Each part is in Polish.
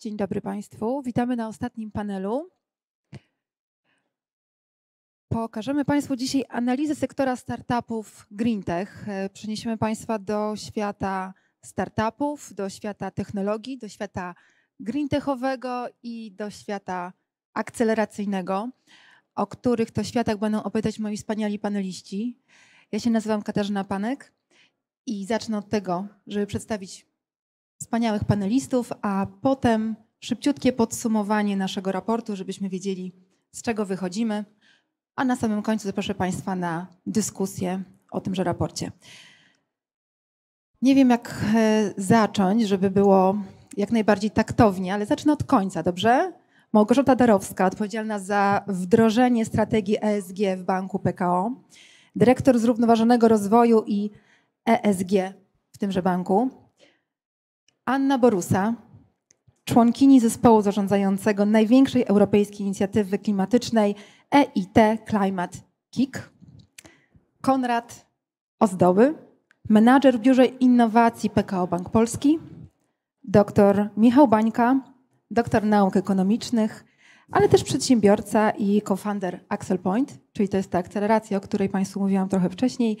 Dzień dobry Państwu. Witamy na ostatnim panelu. Pokażemy Państwu dzisiaj analizę sektora startupów GreenTech. E, przeniesiemy Państwa do świata startupów, do świata technologii, do świata greentechowego i do świata akceleracyjnego, o których to światach będą opowiadać moi wspaniali paneliści. Ja się nazywam Katarzyna Panek i zacznę od tego, żeby przedstawić wspaniałych panelistów, a potem szybciutkie podsumowanie naszego raportu, żebyśmy wiedzieli, z czego wychodzimy. A na samym końcu zaproszę Państwa na dyskusję o tymże raporcie. Nie wiem, jak e, zacząć, żeby było jak najbardziej taktownie, ale zacznę od końca, dobrze? Małgorzata Darowska, odpowiedzialna za wdrożenie strategii ESG w Banku PKO, dyrektor zrównoważonego rozwoju i ESG w tymże banku. Anna Borusa, członkini zespołu zarządzającego największej europejskiej inicjatywy klimatycznej EIT Climate Kick, Konrad Ozdoby, menadżer w Biurze Innowacji PKO Bank Polski, dr Michał Bańka, doktor nauk ekonomicznych, ale też przedsiębiorca i co-founder Axel Point, czyli to jest ta akceleracja, o której Państwu mówiłam trochę wcześniej,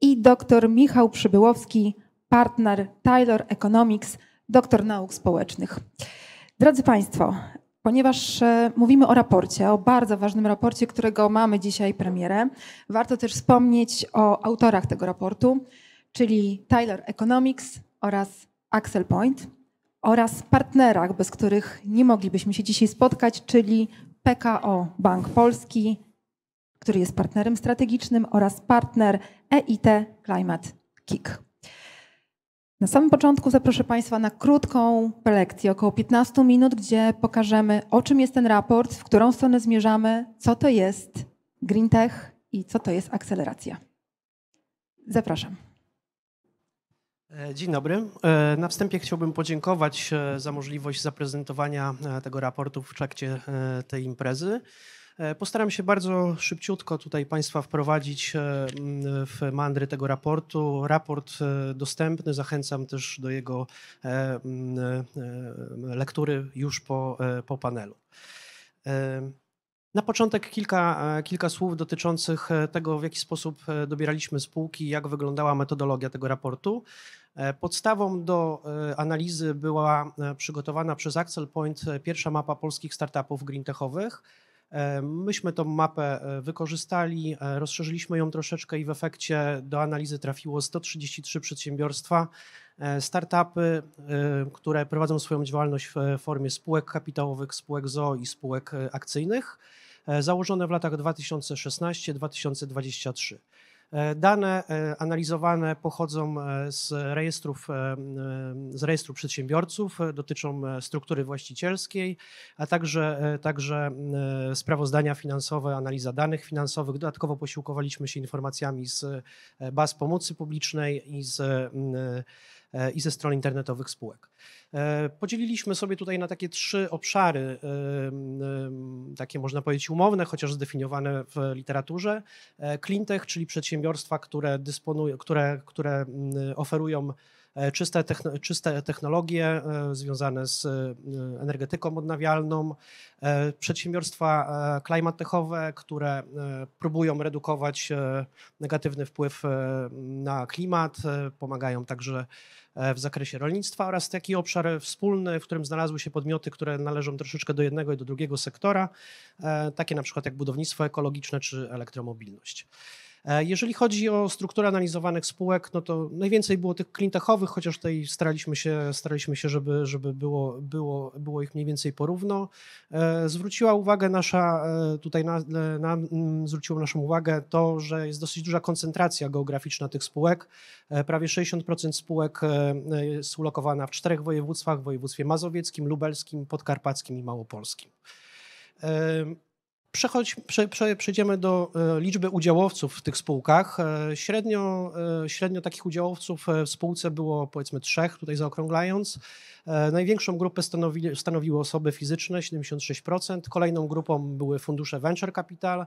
i dr Michał Przybyłowski, partner Taylor Economics, doktor nauk społecznych. Drodzy Państwo, ponieważ e, mówimy o raporcie, o bardzo ważnym raporcie, którego mamy dzisiaj premierę, warto też wspomnieć o autorach tego raportu, czyli Taylor Economics oraz Axel Point oraz partnerach, bez których nie moglibyśmy się dzisiaj spotkać, czyli PKO Bank Polski, który jest partnerem strategicznym oraz partner EIT Climate Kick. Na samym początku zaproszę Państwa na krótką prelekcję, około 15 minut, gdzie pokażemy, o czym jest ten raport, w którą stronę zmierzamy, co to jest Green Tech i co to jest akceleracja. Zapraszam. E, dzień dobry. E, na wstępie chciałbym podziękować e, za możliwość zaprezentowania tego raportu w trakcie tej imprezy. E, postaram się bardzo szybciutko tutaj Państwa wprowadzić e, mm, w mandry tego raportu. Raport e, dostępny, zachęcam też do jego mm, lektury już po, po panelu. Na początek kilka, kilka słów dotyczących tego, w jaki sposób dobieraliśmy spółki, jak wyglądała metodologia tego raportu. Podstawą do analizy była przygotowana przez Axel Point pierwsza mapa polskich startupów greentechowych. E, myśmy tą mapę e, wykorzystali, e, rozszerzyliśmy ją troszeczkę i w efekcie do analizy trafiło 133 przedsiębiorstwa, startupy, które prowadzą swoją działalność w formie spółek kapitałowych, spółek ZO i spółek akcyjnych, założone w latach 2016-2023. E, dane e, analizowane pochodzą e, z rejestrów, z rejestru przedsiębiorców, dotyczą struktury właścicielskiej, a także, także sprawozdania finansowe, analiza danych finansowych. Dodatkowo posiłkowaliśmy się informacjami z baz pomocy publicznej i z E, i ze stron internetowych spółek. E, podzieliliśmy sobie tutaj na takie trzy obszary, e, takie można powiedzieć umowne, chociaż zdefiniowane w literaturze. Cleantech, czyli przedsiębiorstwa, które, dysponują, które, które oferują E, czyste, techn czyste technologie e, związane z e, energetyką odnawialną, przedsiębiorstwa klimatechowe, które próbują redukować negatywny wpływ na klimat, pomagają także w zakresie rolnictwa oraz taki obszar wspólny, w którym znalazły się podmioty, które należą troszeczkę do jednego i do drugiego sektora, takie na przykład jak budownictwo ekologiczne czy elektromobilność. E, jeżeli chodzi o strukturę analizowanych spółek, no to najwięcej było tych klintechowych, chociaż tutaj staraliśmy się, staraliśmy się żeby, żeby było, było, było ich mniej więcej porówno. E, zwróciła uwagę nasza, e, tutaj na, na, mm, zwróciło naszą uwagę to, że jest dosyć duża koncentracja geograficzna tych spółek. Prawie 60% spółek jest ulokowana w czterech województwach, w województwie mazowieckim, lubelskim, podkarpackim i małopolskim przejdziemy do e, liczby udziałowców w tych spółkach. E, średnio, e, średnio takich udziałowców w spółce było powiedzmy trzech, tutaj zaokrąglając. Największą grupę stanowi, stanowiły osoby fizyczne, 76%. Kolejną grupą były fundusze venture capital,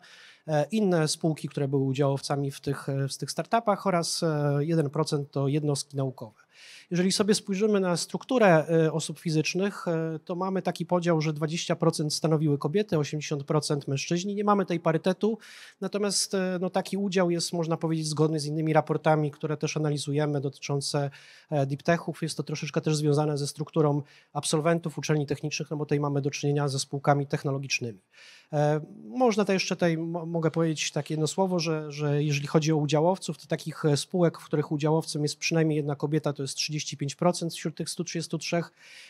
inne spółki, które były udziałowcami w tych, w tych startupach oraz 1% to jednostki naukowe. Jeżeli sobie spojrzymy na strukturę e, osób fizycznych, e, to mamy taki podział, że 20% stanowiły kobiety, 80% mężczyźni. Nie mamy tej parytetu, natomiast e, no, taki udział jest, można powiedzieć, zgodny z innymi raportami, które też analizujemy dotyczące deep techów. Jest to troszeczkę też związane ze strukturą absolwentów uczelni technicznych, no bo tutaj mamy do czynienia ze spółkami technologicznymi. Można to jeszcze tutaj, mogę powiedzieć takie jedno słowo, że, że jeżeli chodzi o udziałowców, to takich spółek, w których udziałowcem jest przynajmniej jedna kobieta, to to jest 35% wśród tych 133,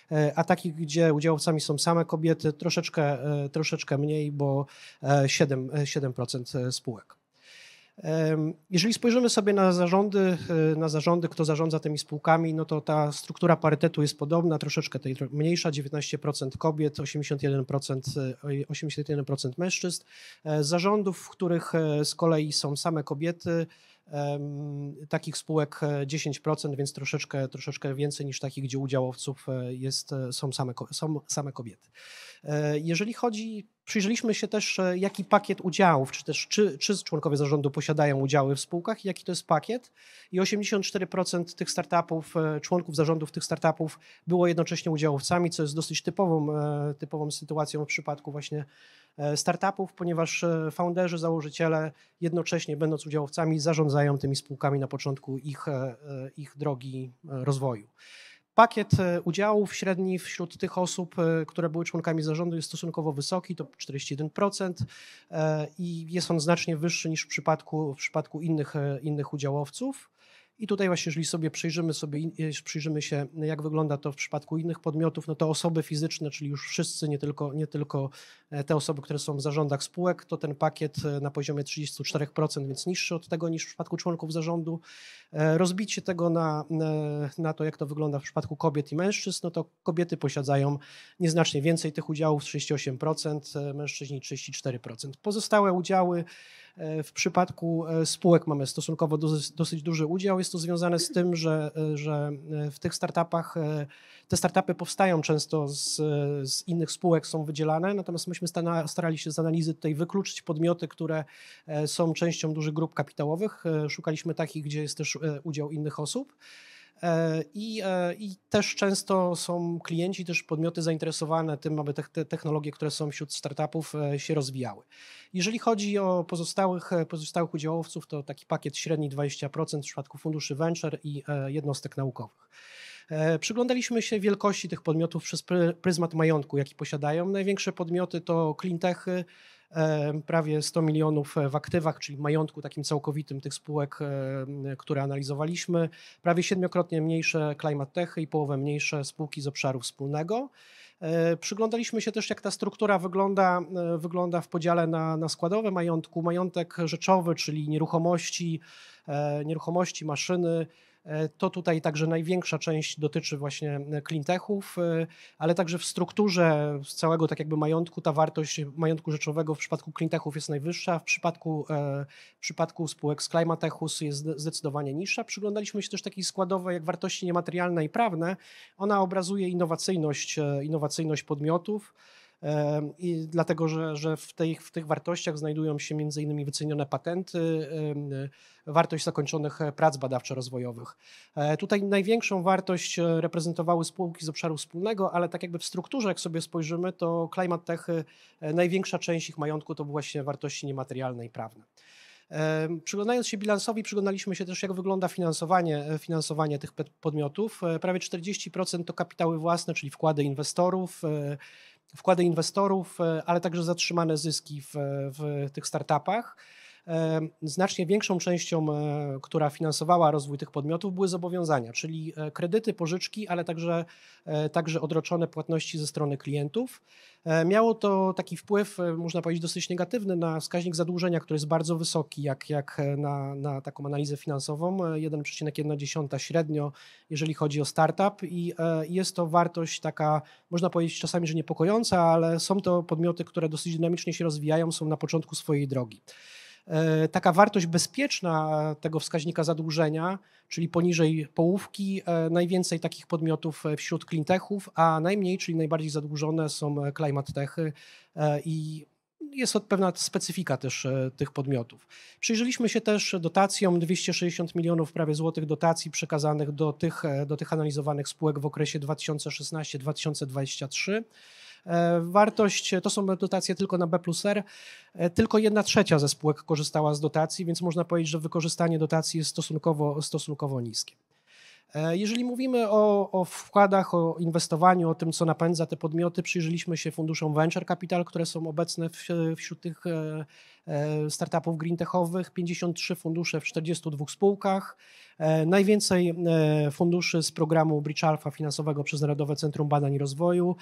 e, takich gdzie udziałowcami są same kobiety, troszeczkę, e, troszeczkę mniej, bo 7, e, 7% spółek. Jeżeli spojrzymy sobie na zarządy, na zarządy, kto zarządza tymi spółkami, no to ta struktura parytetu jest podobna, troszeczkę tej mniejsza, 19% kobiet, 81%, 81% mężczyzn. zarządów, w których z kolei są same kobiety, takich spółek 10%, e, więc troszeczkę, troszeczkę więcej niż takich, gdzie udziałowców e, jest, e, są, same, są same kobiety. Jeżeli chodzi, przyjrzeliśmy się też, jaki pakiet udziałów, czy też czy, czy członkowie zarządu posiadają udziały w spółkach, jaki to jest pakiet i 84% tych startupów, członków zarządów tych startupów było jednocześnie udziałowcami, co jest dosyć typową, typową sytuacją w przypadku właśnie E, startupów, ponieważ e, founderzy, założyciele jednocześnie będąc udziałowcami zarządzają tymi spółkami na początku ich, e, ich drogi rozwoju. Pakiet udziałów średni wśród tych osób, które były członkami zarządu, jest stosunkowo wysoki, to 41%, i jest on znacznie wyższy niż w przypadku, w przypadku innych, innych udziałowców. I tutaj właśnie, jeżeli sobie przyjrzymy, sobie, e, przyjrzymy się, jak wygląda to w przypadku innych podmiotów, no to osoby fizyczne, czyli już wszyscy, nie tylko, nie tylko e, te osoby, które są w zarządach spółek, to ten pakiet e, na poziomie 34%, więc niższy od tego niż w przypadku członków zarządu. Rozbicie tego na, na to, jak to wygląda w przypadku kobiet i mężczyzn, no to kobiety posiadają nieznacznie więcej tych udziałów, 38%, mężczyźni 34%. Pozostałe udziały E, w przypadku e, spółek mamy stosunkowo dosyć duży udział. Jest to związane z tym, że, e, że w tych startupach te startupy powstają często z, z innych spółek, są wydzielane, natomiast myśmy starali się z analizy tutaj wykluczyć podmioty, które są częścią dużych grup kapitałowych. Szukaliśmy takich, gdzie jest też udział innych osób. E, I, e, I, też często są klienci, też podmioty zainteresowane tym, aby te technologie, które są wśród startupów, e, się rozwijały. Jeżeli chodzi o pozostałych, pozostałych udziałowców, to taki pakiet średni 20% w przypadku funduszy venture i jednostek naukowych. Przyglądaliśmy się wielkości tych podmiotów przez pryzmat majątku, jaki posiadają. Największe podmioty to cleantechy, prawie 100 milionów e, w aktywach, czyli majątku takim całkowitym tych spółek, które analizowaliśmy, prawie siedmiokrotnie mniejsze Climate Techy i połowę mniejsze spółki z obszaru wspólnego. E, przyglądaliśmy się też, jak ta struktura wygląda, e, wygląda w podziale na, na składowe majątku. Majątek rzeczowy, czyli nieruchomości, nieruchomości maszyny, E, to tutaj także największa część dotyczy właśnie e, cleantechów, e, ale także w strukturze całego tak jakby majątku ta wartość majątku rzeczowego w przypadku cleantechów jest najwyższa, w przypadku, w przypadku spółek z Climatechus jest zdecydowanie niższa. Przyglądaliśmy się też takiej składowej jak wartości niematerialne i prawne. Ona obrazuje innowacyjność, innowacyjność podmiotów i dlatego, że, że w, tej, w tych wartościach znajdują się m.in. wycenione patenty, wartość zakończonych prac badawczo-rozwojowych. E, tutaj największą wartość e, reprezentowały spółki z obszaru wspólnego, ale tak jakby w strukturze, jak sobie spojrzymy, to Climate Tech, e, największa część ich majątku to właśnie wartości niematerialne i prawne. Przyglądając się bilansowi, przyglądaliśmy się też, jak wygląda finansowanie, finansowanie tych podmiotów. Prawie 40% to kapitały własne, czyli wkłady inwestorów, wkłady inwestorów, e, ale także zatrzymane zyski w, w tych startupach. E, znacznie większą częścią, e, która finansowała rozwój tych podmiotów, były zobowiązania, czyli e, kredyty, pożyczki, ale także, także odroczone płatności ze strony klientów. Miało to taki wpływ, można powiedzieć, dosyć negatywny na wskaźnik zadłużenia, który jest bardzo wysoki, jak, jak na, na taką analizę finansową, 1,1 średnio, jeżeli chodzi o startup i jest to wartość taka, można powiedzieć czasami, że niepokojąca, ale są to podmioty, które dosyć dynamicznie się rozwijają, są na początku swojej drogi. E, taka wartość bezpieczna tego wskaźnika zadłużenia, czyli poniżej połówki, e, najwięcej takich podmiotów e, wśród cleantechów, a najmniej, czyli najbardziej zadłużone są climate techy i jest pewna specyfika też tych podmiotów. Przyjrzeliśmy się też dotacjom 260 milionów prawie złotych dotacji przekazanych do tych, do tych analizowanych spółek w okresie 2016-2023. E, wartość, to są dotacje tylko na B plus R, e, tylko jedna trzecia ze spółek korzystała z dotacji, więc można powiedzieć, że wykorzystanie dotacji jest stosunkowo, stosunkowo niskie. E, jeżeli mówimy o, o, wkładach, o inwestowaniu, o tym, co napędza te podmioty, przyjrzeliśmy się funduszom Venture Capital, które są obecne w, wśród tych startupów techowych. 53 fundusze w 42 spółkach. Najwięcej funduszy z programu Bridge Alpha finansowego przez Narodowe Centrum Badań i Rozwoju,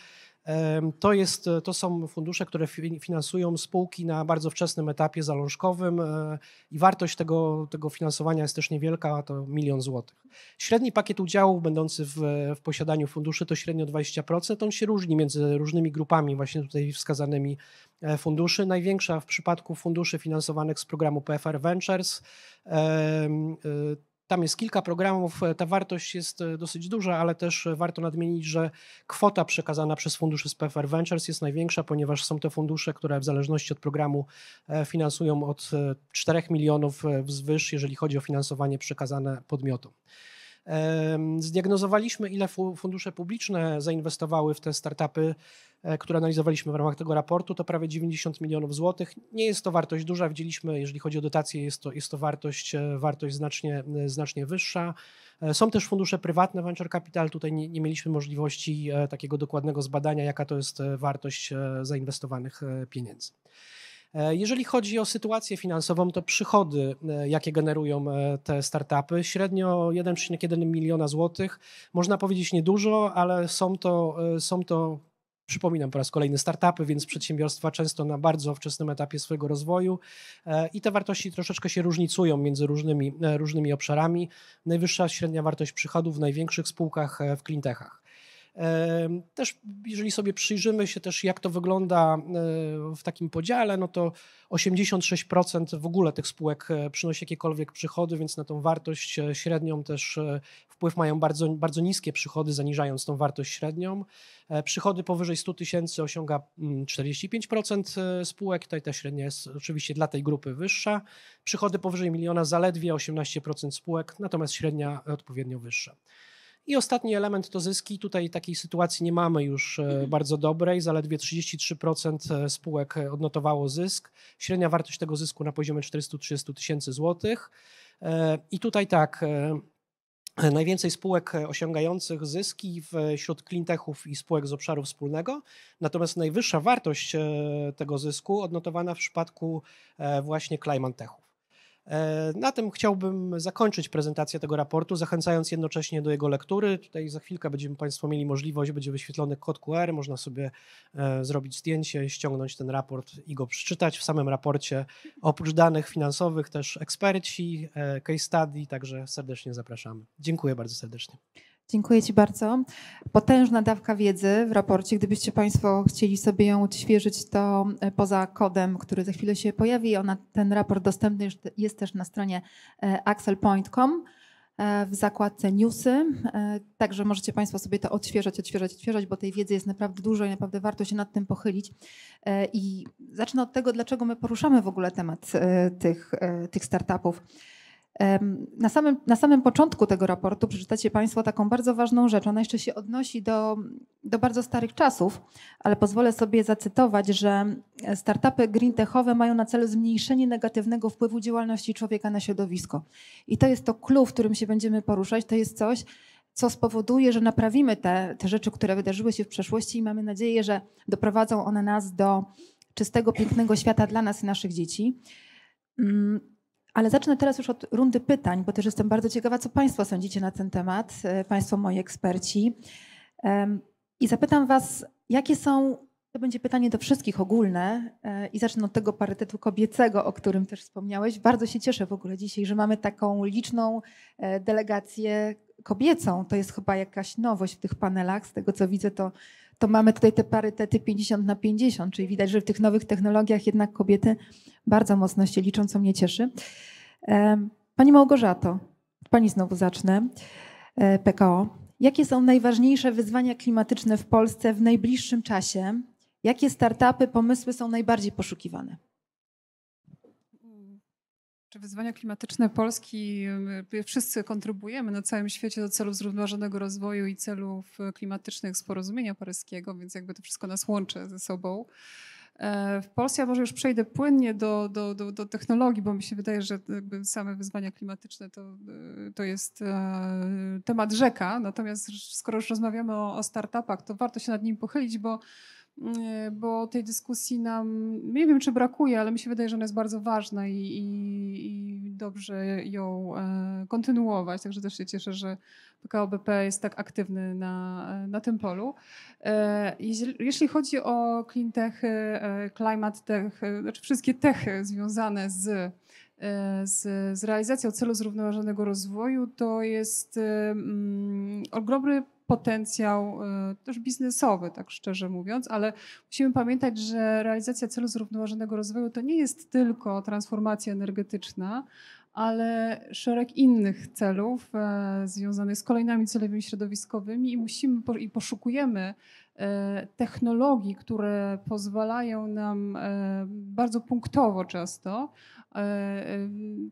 to, jest, e, to są fundusze, które finansują spółki na bardzo wczesnym etapie zalążkowym e, i wartość tego, tego finansowania jest też niewielka, to milion złotych. Średni pakiet udziałów będący w, w posiadaniu funduszy to średnio 20%. On się różni między różnymi grupami właśnie tutaj wskazanymi e, funduszy. Największa w przypadku funduszy finansowanych z programu PFR Ventures tam jest kilka programów, e, ta wartość jest e, dosyć duża, ale też e, warto nadmienić, że kwota przekazana przez fundusze z PFR Ventures jest największa, ponieważ są to fundusze, które w zależności od programu finansują od 4 milionów wzwyż, jeżeli chodzi o finansowanie przekazane podmiotom. Zdiagnozowaliśmy, ile fundusze publiczne zainwestowały w te startupy, e, które analizowaliśmy w ramach tego raportu. To prawie 90 milionów złotych. Nie jest to wartość duża. Widzieliśmy, jeżeli chodzi o dotacje, jest to, jest to wartość, e, wartość znacznie, e, znacznie wyższa. Są też fundusze prywatne Venture Capital. Tutaj nie, nie mieliśmy możliwości takiego dokładnego zbadania, jaka to jest wartość zainwestowanych pieniędzy. E, jeżeli chodzi o sytuację finansową, to przychody, e, jakie generują e, te startupy, średnio 1,1 miliona złotych. Można powiedzieć niedużo, ale są to, są to przypominam po raz kolejny, startupy, więc przedsiębiorstwa często na bardzo wczesnym etapie swojego rozwoju i te wartości troszeczkę się różnicują między różnymi, różnymi obszarami. Najwyższa średnia wartość przychodów w największych spółkach w klintechach. Też jeżeli sobie przyjrzymy się też jak to wygląda e, w takim podziale, no to 86% w ogóle tych spółek e, przynosi jakiekolwiek przychody, więc na tą wartość e, średnią też wpływ mają bardzo, bardzo niskie przychody, zaniżając tą wartość średnią. Przychody powyżej 100 tysięcy osiąga 45% mm, spółek, tutaj ta średnia jest oczywiście dla tej grupy wyższa. Przychody powyżej miliona zaledwie 18% spółek, natomiast średnia odpowiednio wyższa. I ostatni element to zyski. Tutaj takiej sytuacji nie mamy już e, mhm. bardzo dobrej. Zaledwie 33% e, spółek e, odnotowało zysk. Średnia wartość tego zysku na poziomie 430 tysięcy złotych. I tutaj tak, Najwięcej spółek osiągających zyski wśród cleantechów i spółek z obszaru wspólnego, natomiast najwyższa wartość tego zysku odnotowana w przypadku właśnie climantechów. E, na tym chciałbym zakończyć prezentację tego raportu, zachęcając jednocześnie do jego lektury. Tutaj za chwilkę będziemy Państwo mieli możliwość, będzie wyświetlony kod QR, można sobie e, zrobić zdjęcie, ściągnąć ten raport i go przeczytać. W samym raporcie oprócz danych finansowych też eksperci, e, case study, także serdecznie zapraszamy. Dziękuję bardzo serdecznie. Dziękuję Ci bardzo. Potężna dawka wiedzy w raporcie. Gdybyście Państwo chcieli sobie ją odświeżyć, to e, poza kodem, który za chwilę się pojawi, ona, ten raport dostępny jest też na stronie e, axelpoint.com e, w zakładce newsy. Także możecie Państwo sobie to odświeżać, odświeżać, odświeżać, bo tej wiedzy jest naprawdę dużo i naprawdę warto się nad tym pochylić. I zacznę od tego, dlaczego my poruszamy w ogóle temat tych, tych startupów. Na samym, na samym początku tego raportu przeczytacie Państwo taką bardzo ważną rzecz. Ona jeszcze się odnosi do, do bardzo starych czasów, ale pozwolę sobie zacytować, że startupy greentechowe mają na celu zmniejszenie negatywnego wpływu działalności człowieka na środowisko. I to jest to clue, w którym się będziemy poruszać. To jest coś, co spowoduje, że naprawimy te, te rzeczy, które wydarzyły się w przeszłości i mamy nadzieję, że doprowadzą one nas do czystego, pięknego świata dla nas i naszych dzieci. Mm, ale zacznę teraz już od rundy pytań, bo też jestem bardzo ciekawa, co Państwo sądzicie na ten temat, e, Państwo moi eksperci. I zapytam Was, jakie są, to będzie pytanie do wszystkich ogólne, e, i zacznę od tego parytetu kobiecego, o którym też wspomniałeś. Bardzo się cieszę w ogóle dzisiaj, że mamy taką liczną e, delegację kobiecą. To jest chyba jakaś nowość w tych panelach. Z tego co widzę, to to mamy tutaj te parytety 50 na 50, czyli widać, że w tych nowych technologiach jednak kobiety bardzo mocno się liczą, co mnie cieszy. Pani Małgorzato, pani znowu zacznę. E, PKO. Jakie są najważniejsze wyzwania klimatyczne w Polsce w najbliższym czasie? Jakie startupy, pomysły są najbardziej poszukiwane? Czy wyzwania klimatyczne Polski, y, y, wszyscy kontrybujemy na całym świecie do celów zrównoważonego rozwoju i celów y, klimatycznych z porozumienia paryskiego, więc jakby to wszystko nas łączy ze sobą. E, w Polsce ja może już przejdę płynnie do, do, do, do technologii, bo mi się wydaje, że same wyzwania klimatyczne to, to jest e, temat rzeka. Natomiast skoro już rozmawiamy o, o startupach, to warto się nad nim pochylić, bo E, bo tej dyskusji nam, nie wiem czy brakuje, ale mi się wydaje, że ona jest bardzo ważna i, i, i dobrze ją e, kontynuować. Także też się cieszę, że PKOBP jest tak aktywny na, na tym polu. E, jeśli chodzi o clean techy, climate tech, znaczy wszystkie techy związane z E, z, z realizacją celu zrównoważonego rozwoju, to jest e, mm, ogromny potencjał e, też biznesowy, tak szczerze mówiąc, ale musimy pamiętać, że realizacja celu zrównoważonego rozwoju to nie jest tylko transformacja energetyczna, ale szereg innych celów e, związanych z kolejnymi celami środowiskowymi i musimy i poszukujemy e, technologii, które pozwalają nam e, bardzo punktowo często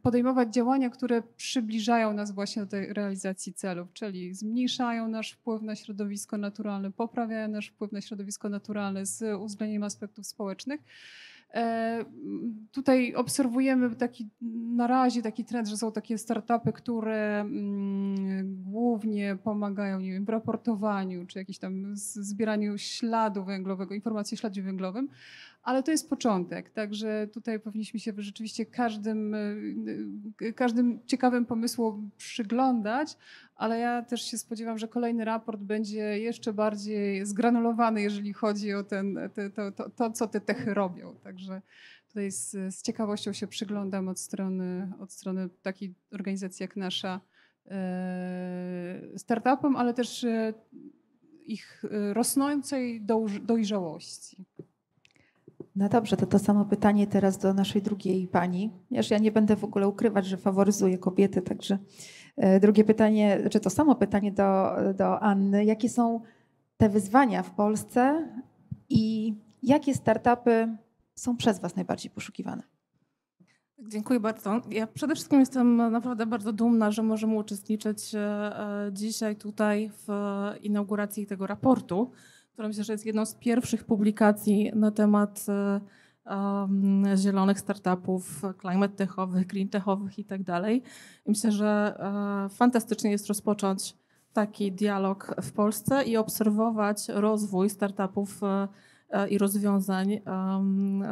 podejmować działania, które przybliżają nas właśnie do tej realizacji celów, czyli zmniejszają nasz wpływ na środowisko naturalne, poprawiają nasz wpływ na środowisko naturalne z uwzględnieniem aspektów społecznych. E, tutaj obserwujemy taki na razie taki trend, że są takie startupy, które mm, głównie pomagają nie wiem, w raportowaniu czy jakiś tam zbieraniu śladu węglowego, informacji o śladzie węglowym, ale to jest początek. Także tutaj powinniśmy się rzeczywiście każdym, y, y, y, każdym ciekawym pomysłom przyglądać, ale ja też się spodziewam, że kolejny raport będzie jeszcze bardziej zgranulowany, jeżeli chodzi o ten, to, to, to co te techy robią. Także tutaj z, z ciekawością się przyglądam od strony, od strony takiej organizacji jak nasza e, startupom, ale też e, ich e, rosnącej dojrzałości. No dobrze, to to samo pytanie teraz do naszej drugiej pani. Wiesz, ja nie będę w ogóle ukrywać, że faworyzuję kobiety, także e, drugie pytanie, czy znaczy to samo pytanie do, do Anny. Jakie są te wyzwania w Polsce i jakie startupy są przez Was najbardziej poszukiwane? Dziękuję bardzo. Ja przede wszystkim jestem naprawdę bardzo dumna, że możemy uczestniczyć e, e, dzisiaj tutaj w inauguracji tego raportu która myślę, że jest jedną z pierwszych publikacji na temat e, zielonych startupów, climate techowych, green techowych i tak dalej. Myślę, że e, fantastycznie jest rozpocząć taki dialog w Polsce i obserwować rozwój startupów e, i rozwiązań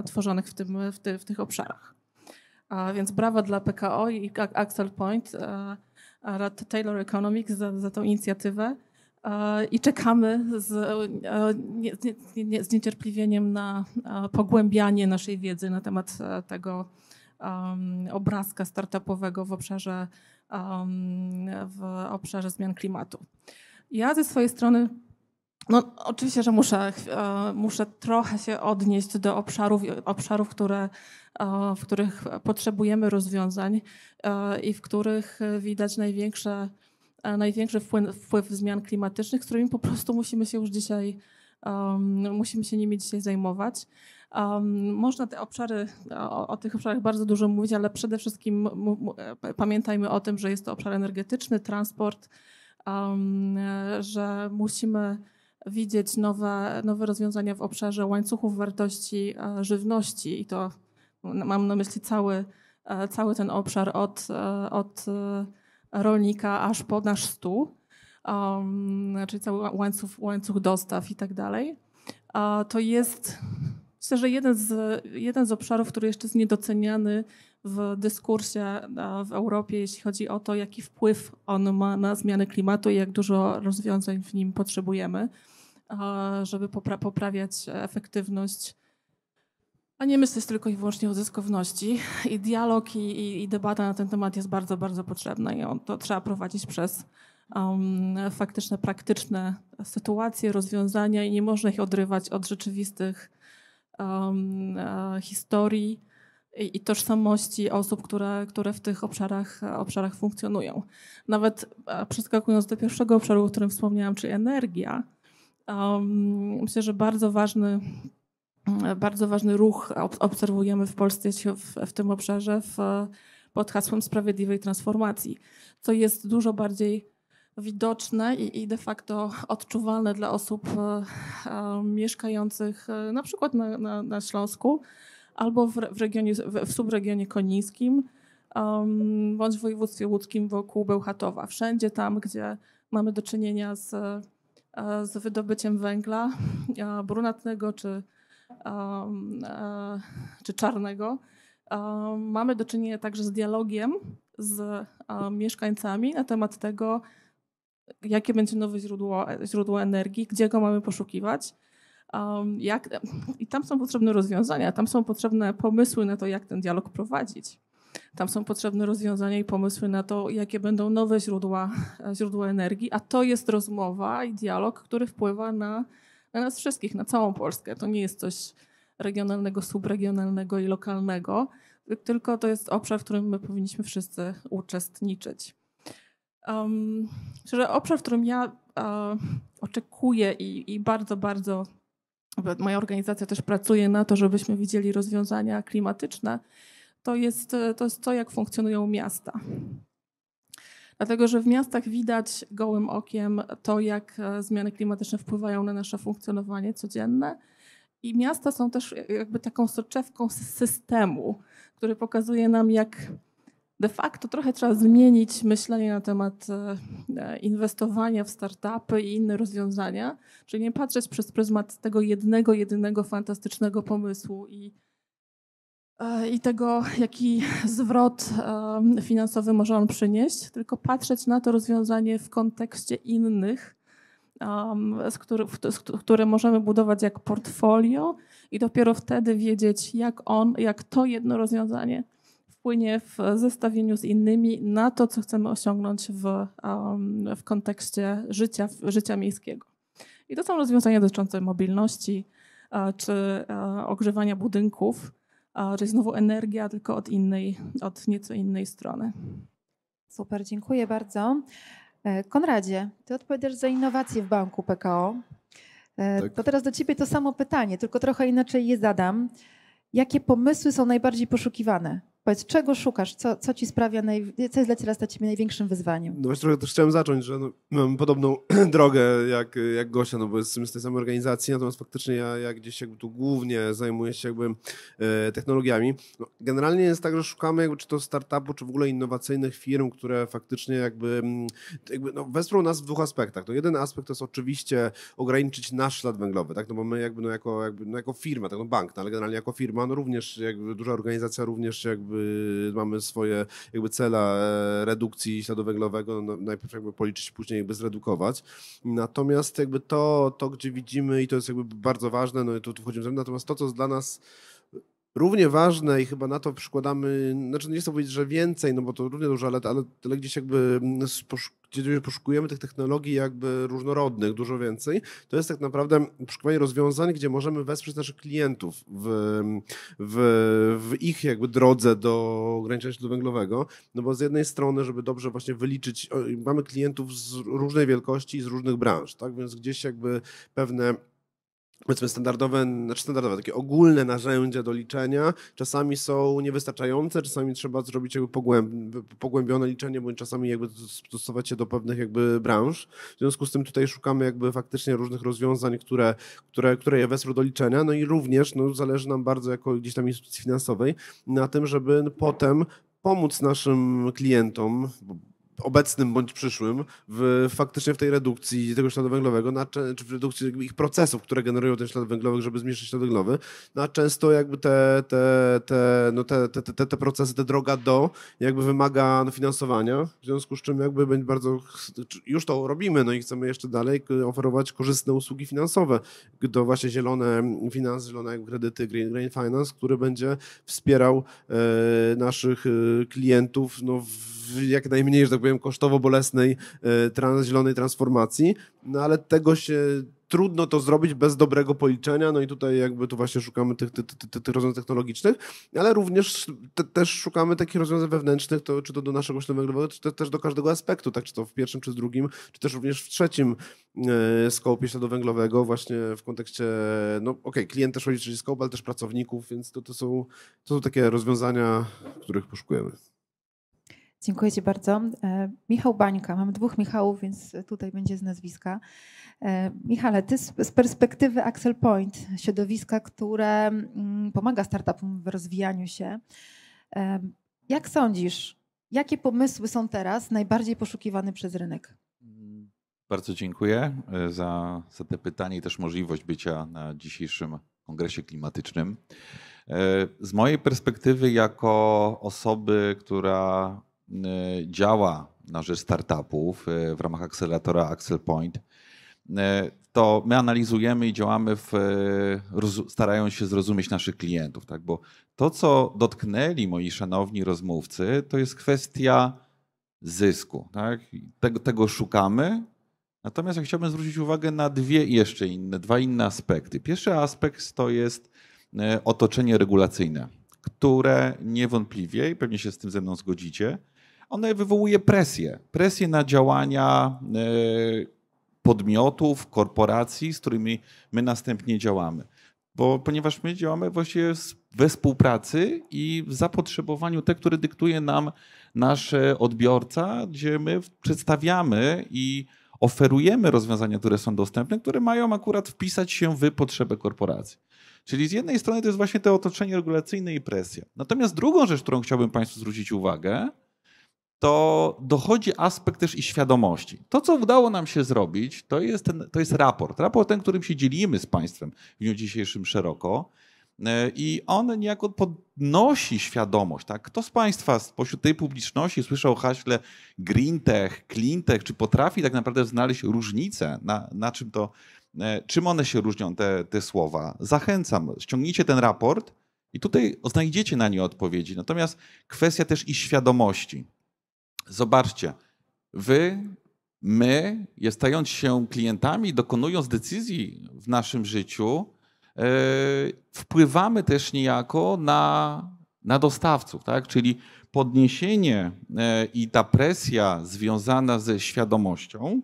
tworzonych w, tym, w, ty, w tych obszarach. więc brawa dla PKO i Axel Point, Taylor Economics za, za tą inicjatywę. E, i czekamy z, e, z niecierpliwieniem na e, pogłębianie naszej wiedzy na temat tego obrazka startupowego w obszarze, w obszarze zmian klimatu. Ja ze swojej strony no, oczywiście, że muszę, muszę trochę się odnieść do obszarów, obszarów które, w których potrzebujemy rozwiązań i w których widać największe E, największy wpływ, zmian klimatycznych, z którymi po prostu musimy się już dzisiaj Um, musimy się nimi dzisiaj zajmować. Um, można te obszary, o, o, tych obszarach bardzo dużo mówić, ale przede wszystkim e, pamiętajmy o tym, że jest to obszar energetyczny, transport, um, że musimy widzieć nowe, nowe rozwiązania w obszarze łańcuchów wartości e, żywności i to mam na myśli cały, cały ten obszar od, od rolnika aż po nasz stół, um, czyli znaczy cały łańcuch, łańcuch dostaw i tak dalej. To jest myślę, że jeden z, jeden z obszarów, który jeszcze jest niedoceniany w dyskursie w Europie, jeśli chodzi o to, jaki wpływ on ma na zmiany klimatu i jak dużo rozwiązań w nim potrzebujemy, żeby popra poprawiać efektywność a nie myśleć tylko i wyłącznie o zyskowności. I dialog i, i, i debata na ten temat jest bardzo, bardzo potrzebna i on, to trzeba prowadzić przez um, faktyczne, praktyczne sytuacje, rozwiązania i nie można ich odrywać od rzeczywistych um, e, historii i, i tożsamości osób, które, które w tych obszarach, obszarach funkcjonują. Nawet e, przeskakując do pierwszego obszaru, o którym wspomniałam, czyli energia, um, myślę, że bardzo ważny Mm, bardzo ważny ruch obserwujemy w Polsce w, w tym obszarze pod hasłem sprawiedliwej transformacji, co jest dużo bardziej widoczne i, de facto odczuwalne dla osób e, e, mieszkających e, na przykład na, na, na Śląsku albo w, regionie, w, subregionie konińskim bądź w województwie łódzkim wokół Bełchatowa. Wszędzie tam, gdzie mamy do czynienia z, z wydobyciem węgla brunatnego czy E, czy czarnego, mamy do czynienia także z dialogiem z e, mieszkańcami na temat tego, jakie będzie nowe źródło, źródło energii, gdzie go mamy poszukiwać. Jak, I tam są potrzebne rozwiązania, tam są potrzebne pomysły na to, jak ten dialog prowadzić. Tam są potrzebne rozwiązania i pomysły na to, jakie będą nowe źródła, źródła energii, a to jest rozmowa i dialog, który wpływa na na e, nas wszystkich, na całą Polskę. To nie jest coś regionalnego, subregionalnego i lokalnego, tylko to jest obszar, w którym my powinniśmy wszyscy uczestniczyć. Um, że obszar, w którym ja um, oczekuję i, i bardzo, bardzo moja organizacja też pracuje na to, żebyśmy widzieli rozwiązania klimatyczne, to jest e, to, jest to jak funkcjonują miasta. Dlatego, że w miastach widać gołym okiem to, jak e, zmiany klimatyczne wpływają na nasze funkcjonowanie codzienne. I miasta są też e, jakby taką soczewką systemu, który pokazuje nam, jak de facto trochę trzeba zmienić myślenie na temat e, inwestowania w startupy i inne rozwiązania, czyli nie patrzeć przez pryzmat tego jednego, jedynego fantastycznego pomysłu i E, i tego, jaki zwrot e, finansowy może on przynieść, tylko patrzeć na to rozwiązanie w kontekście innych, um, z, który, które możemy budować jak portfolio i dopiero wtedy wiedzieć, jak on, jak to jedno rozwiązanie wpłynie w zestawieniu z innymi na to, co chcemy osiągnąć w, um, w kontekście życia, życia miejskiego. I to są rozwiązania dotyczące mobilności e, czy ogrzewania budynków to jest znowu energia, tylko od innej, od nieco innej strony. Super, dziękuję bardzo. E, Konradzie, ty odpowiadasz za innowacje w banku PKO. E, tak. To teraz do ciebie to samo pytanie, tylko trochę inaczej je zadam. Jakie pomysły są najbardziej poszukiwane? Powiedz, czego szukasz? Co, co ci sprawia, naj... co jest dla ciebie dla ciebie największym wyzwaniem? No właśnie trochę też chciałem zacząć, że no, mam podobną drogę jak, jak Gosia, no bo jestem z tej samej organizacji, natomiast faktycznie ja, ja gdzieś jakby tu głównie zajmuję się jakby e, technologiami. No, generalnie jest tak, że szukamy jakby czy to startupu, czy w ogóle innowacyjnych firm, które faktycznie jakby, mm, jakby no, wesprą nas w dwóch aspektach. To jeden aspekt to jest oczywiście ograniczyć nasz ślad węglowy, tak? No bo my jakby, no, jako, jakby, no, jako firma, tak? no, bank, no, ale generalnie jako firma, no również jakby duża organizacja również jakby mamy swoje jakby cele e, redukcji śladu węglowego, no, najpierw jakby policzyć, później jakby zredukować. Natomiast jakby to, to gdzie widzimy i to jest jakby bardzo ważne, no i tu, tu wchodzimy, natomiast to, co dla nas równie ważne i chyba na to przykładamy, znaczy nie chcę powiedzieć, że więcej, no bo to równie dużo, ale, ale, ale gdzieś jakby poszukujemy tych technologii jakby różnorodnych, dużo więcej, to jest tak naprawdę poszukiwanie rozwiązań, gdzie możemy wesprzeć naszych klientów w, w, w ich jakby drodze do ograniczenia śladu węglowego, no bo z jednej strony, żeby dobrze właśnie wyliczyć, mamy klientów z różnej wielkości i z różnych branż, tak, więc gdzieś jakby pewne powiedzmy standardowe, znaczy standardowe, takie ogólne narzędzia do liczenia czasami są niewystarczające, czasami trzeba zrobić jakby pogłębione liczenie, bądź czasami jakby stosować się do pewnych jakby branż. W związku z tym tutaj szukamy jakby faktycznie różnych rozwiązań, które, które, które je wesprą do liczenia, no i również no, zależy nam bardzo jako gdzieś tam instytucji finansowej na tym, żeby potem pomóc naszym klientom, obecnym bądź przyszłym w, faktycznie w tej redukcji tego śladu węglowego, na, czy w redukcji ich procesów, które generują ten ślad węglowy, żeby zmniejszyć ślad węglowy, no a często jakby te, te, te, no te, te, te, te procesy, ta droga do jakby wymaga no, finansowania, w związku z czym jakby będzie bardzo, już to robimy, no i chcemy jeszcze dalej oferować korzystne usługi finansowe, do właśnie zielone finanse, zielone kredyty Green, Green Finance, który będzie wspierał e, naszych e, klientów no, w w jak najmniej, że tak powiem, kosztowo-bolesnej e, trans, zielonej transformacji, no ale tego się trudno to zrobić bez dobrego policzenia, no i tutaj jakby tu właśnie szukamy tych, tych, tych, tych rozwiązań technologicznych, ale również te, też szukamy takich rozwiązań wewnętrznych, to, czy to do naszego śladu węglowego, czy to, też do każdego aspektu, tak czy to w pierwszym, czy w drugim, czy też również w trzecim yy, skopie śladu węglowego właśnie w kontekście, no okej, okay, klient też chodzi, czyli skop, ale też pracowników, więc to, to, są, to są takie rozwiązania, których poszukujemy. Dziękuję Ci bardzo. E, Michał Bańka, mam dwóch Michałów, więc tutaj będzie z nazwiska. E, Michale, Ty z perspektywy Axel Point, środowiska, które mm, pomaga startupom w rozwijaniu się, e, jak sądzisz, jakie pomysły są teraz najbardziej poszukiwane przez rynek? Bardzo dziękuję za, za te pytanie i też możliwość bycia na dzisiejszym kongresie klimatycznym. Z mojej perspektywy, jako osoby, która E, działa na rzecz startupów e, w ramach akceleratora Axel Point, e, to my analizujemy i działamy, w, starając się zrozumieć naszych klientów. Tak? Bo to, co dotknęli moi szanowni rozmówcy, to jest kwestia zysku. Tak? Tego, tego szukamy. Natomiast ja chciałbym zwrócić uwagę na dwie jeszcze inne, dwa inne aspekty. Pierwszy aspekt to jest otoczenie regulacyjne, które niewątpliwie, i pewnie się z tym ze mną zgodzicie, one wywołuje presję. Presję na działania e, podmiotów, korporacji, z którymi my następnie działamy. Bo, ponieważ my działamy właśnie we współpracy i w zapotrzebowaniu te, które dyktuje nam nasz e, odbiorca, gdzie my przedstawiamy i oferujemy rozwiązania, które są dostępne, które mają akurat wpisać się w potrzebę korporacji. Czyli z jednej strony to jest właśnie to otoczenie regulacyjne i presja. Natomiast drugą rzecz, którą chciałbym Państwu zwrócić uwagę, to dochodzi aspekt też i świadomości. To, co udało nam się zrobić, to jest, ten, to jest raport. Raport ten, którym się dzielimy z państwem w dniu dzisiejszym szeroko. E, I on niejako podnosi świadomość. Tak? Kto z Państwa spośród tej publiczności słyszał haśle green tech, czy potrafi tak naprawdę znaleźć różnice, na, na czym to, e, czym one się różnią, te, te słowa? Zachęcam, ściągnijcie ten raport i tutaj znajdziecie na nie odpowiedzi. Natomiast kwestia też i świadomości. Zobaczcie, wy, my, stając się klientami, dokonując decyzji w naszym życiu, e, wpływamy też niejako na, na dostawców, tak? Czyli podniesienie e, i ta presja związana ze świadomością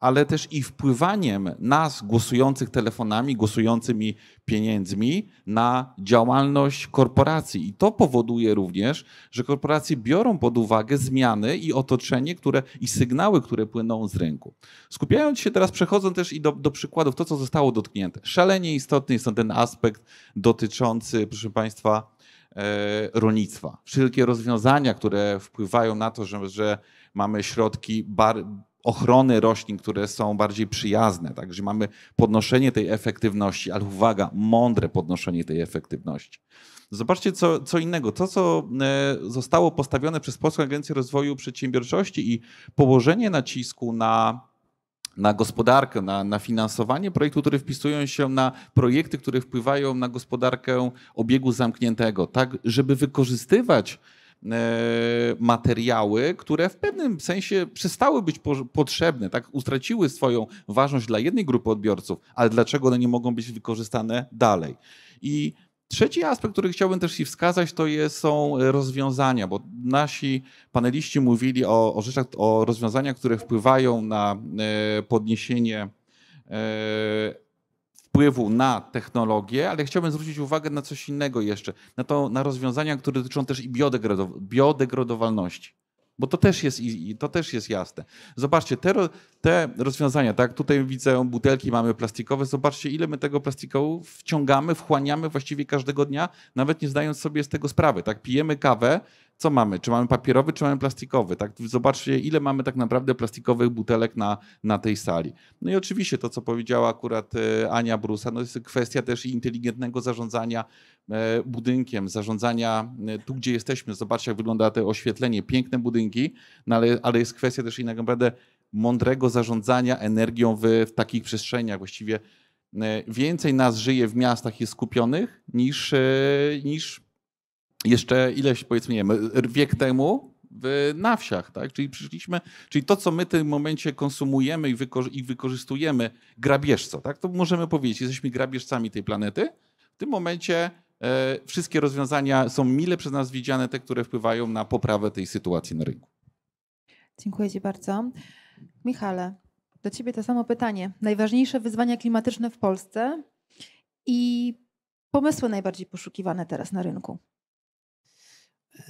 ale też i wpływaniem nas, głosujących telefonami, głosującymi pieniędzmi, na działalność korporacji. I to powoduje również, że korporacje biorą pod uwagę zmiany i otoczenie które, i sygnały, które płyną z rynku. Skupiając się teraz, przechodząc też i do, do przykładów, to co zostało dotknięte. Szalenie istotny jest ten aspekt dotyczący, proszę Państwa, e, rolnictwa. Wszelkie rozwiązania, które wpływają na to, że, że mamy środki bar, ochrony roślin, które są bardziej przyjazne. Także mamy podnoszenie tej efektywności, ale uwaga, mądre podnoszenie tej efektywności. Zobaczcie, co, co innego. To, co e, zostało postawione przez Polską Agencję Rozwoju Przedsiębiorczości i położenie nacisku na na gospodarkę, na, na finansowanie projektów, które wpisują się na projekty, które wpływają na gospodarkę obiegu zamkniętego, tak żeby wykorzystywać E, materiały, które w pewnym sensie przestały być potrzebne, tak utraciły swoją ważność dla jednej grupy odbiorców, ale dlaczego one nie mogą być wykorzystane dalej? I Trzeci aspekt, który chciałbym też Ci wskazać, to jest, są rozwiązania, bo nasi paneliści mówili o, o rzeczach, o rozwiązaniach, które wpływają na e, podniesienie e, wpływu na technologię, ale chciałbym zwrócić uwagę na coś innego jeszcze, na, to, na rozwiązania, które dotyczą też i biodegradowalności. Bo to też jest, to też jest jasne. Zobaczcie, te, te rozwiązania, tak, tutaj widzę butelki mamy plastikowe, zobaczcie ile my tego plastiku wciągamy, wchłaniamy właściwie każdego dnia, nawet nie zdając sobie z tego sprawy, tak, pijemy kawę, co mamy? Czy mamy papierowy, czy mamy plastikowy? Tak? Zobaczcie, ile mamy tak naprawdę plastikowych butelek na, na tej sali. No i oczywiście to, co powiedziała akurat e, Ania Brusa, no jest kwestia też inteligentnego zarządzania e, budynkiem, zarządzania e, tu, gdzie jesteśmy. Zobaczcie, jak wygląda to oświetlenie. Piękne budynki, no ale, ale jest kwestia też i tak naprawdę mądrego zarządzania energią w, w takich przestrzeniach. Właściwie więcej nas żyje w miastach jest skupionych niż, niż jeszcze ileś, powiedzmy, nie wiem, wiek temu na wsiach, tak? Czyli przyszliśmy, czyli to, co my w tym momencie konsumujemy i, i wykorzystujemy grabieżco, tak? To możemy powiedzieć, jesteśmy grabieżcami tej planety. W tym momencie e, wszystkie rozwiązania są mile przez nas widziane, te, które wpływają na poprawę tej sytuacji na rynku. Dziękuję Ci bardzo. Michale, do Ciebie to samo pytanie. Najważniejsze wyzwania klimatyczne w Polsce i pomysły najbardziej poszukiwane teraz na rynku.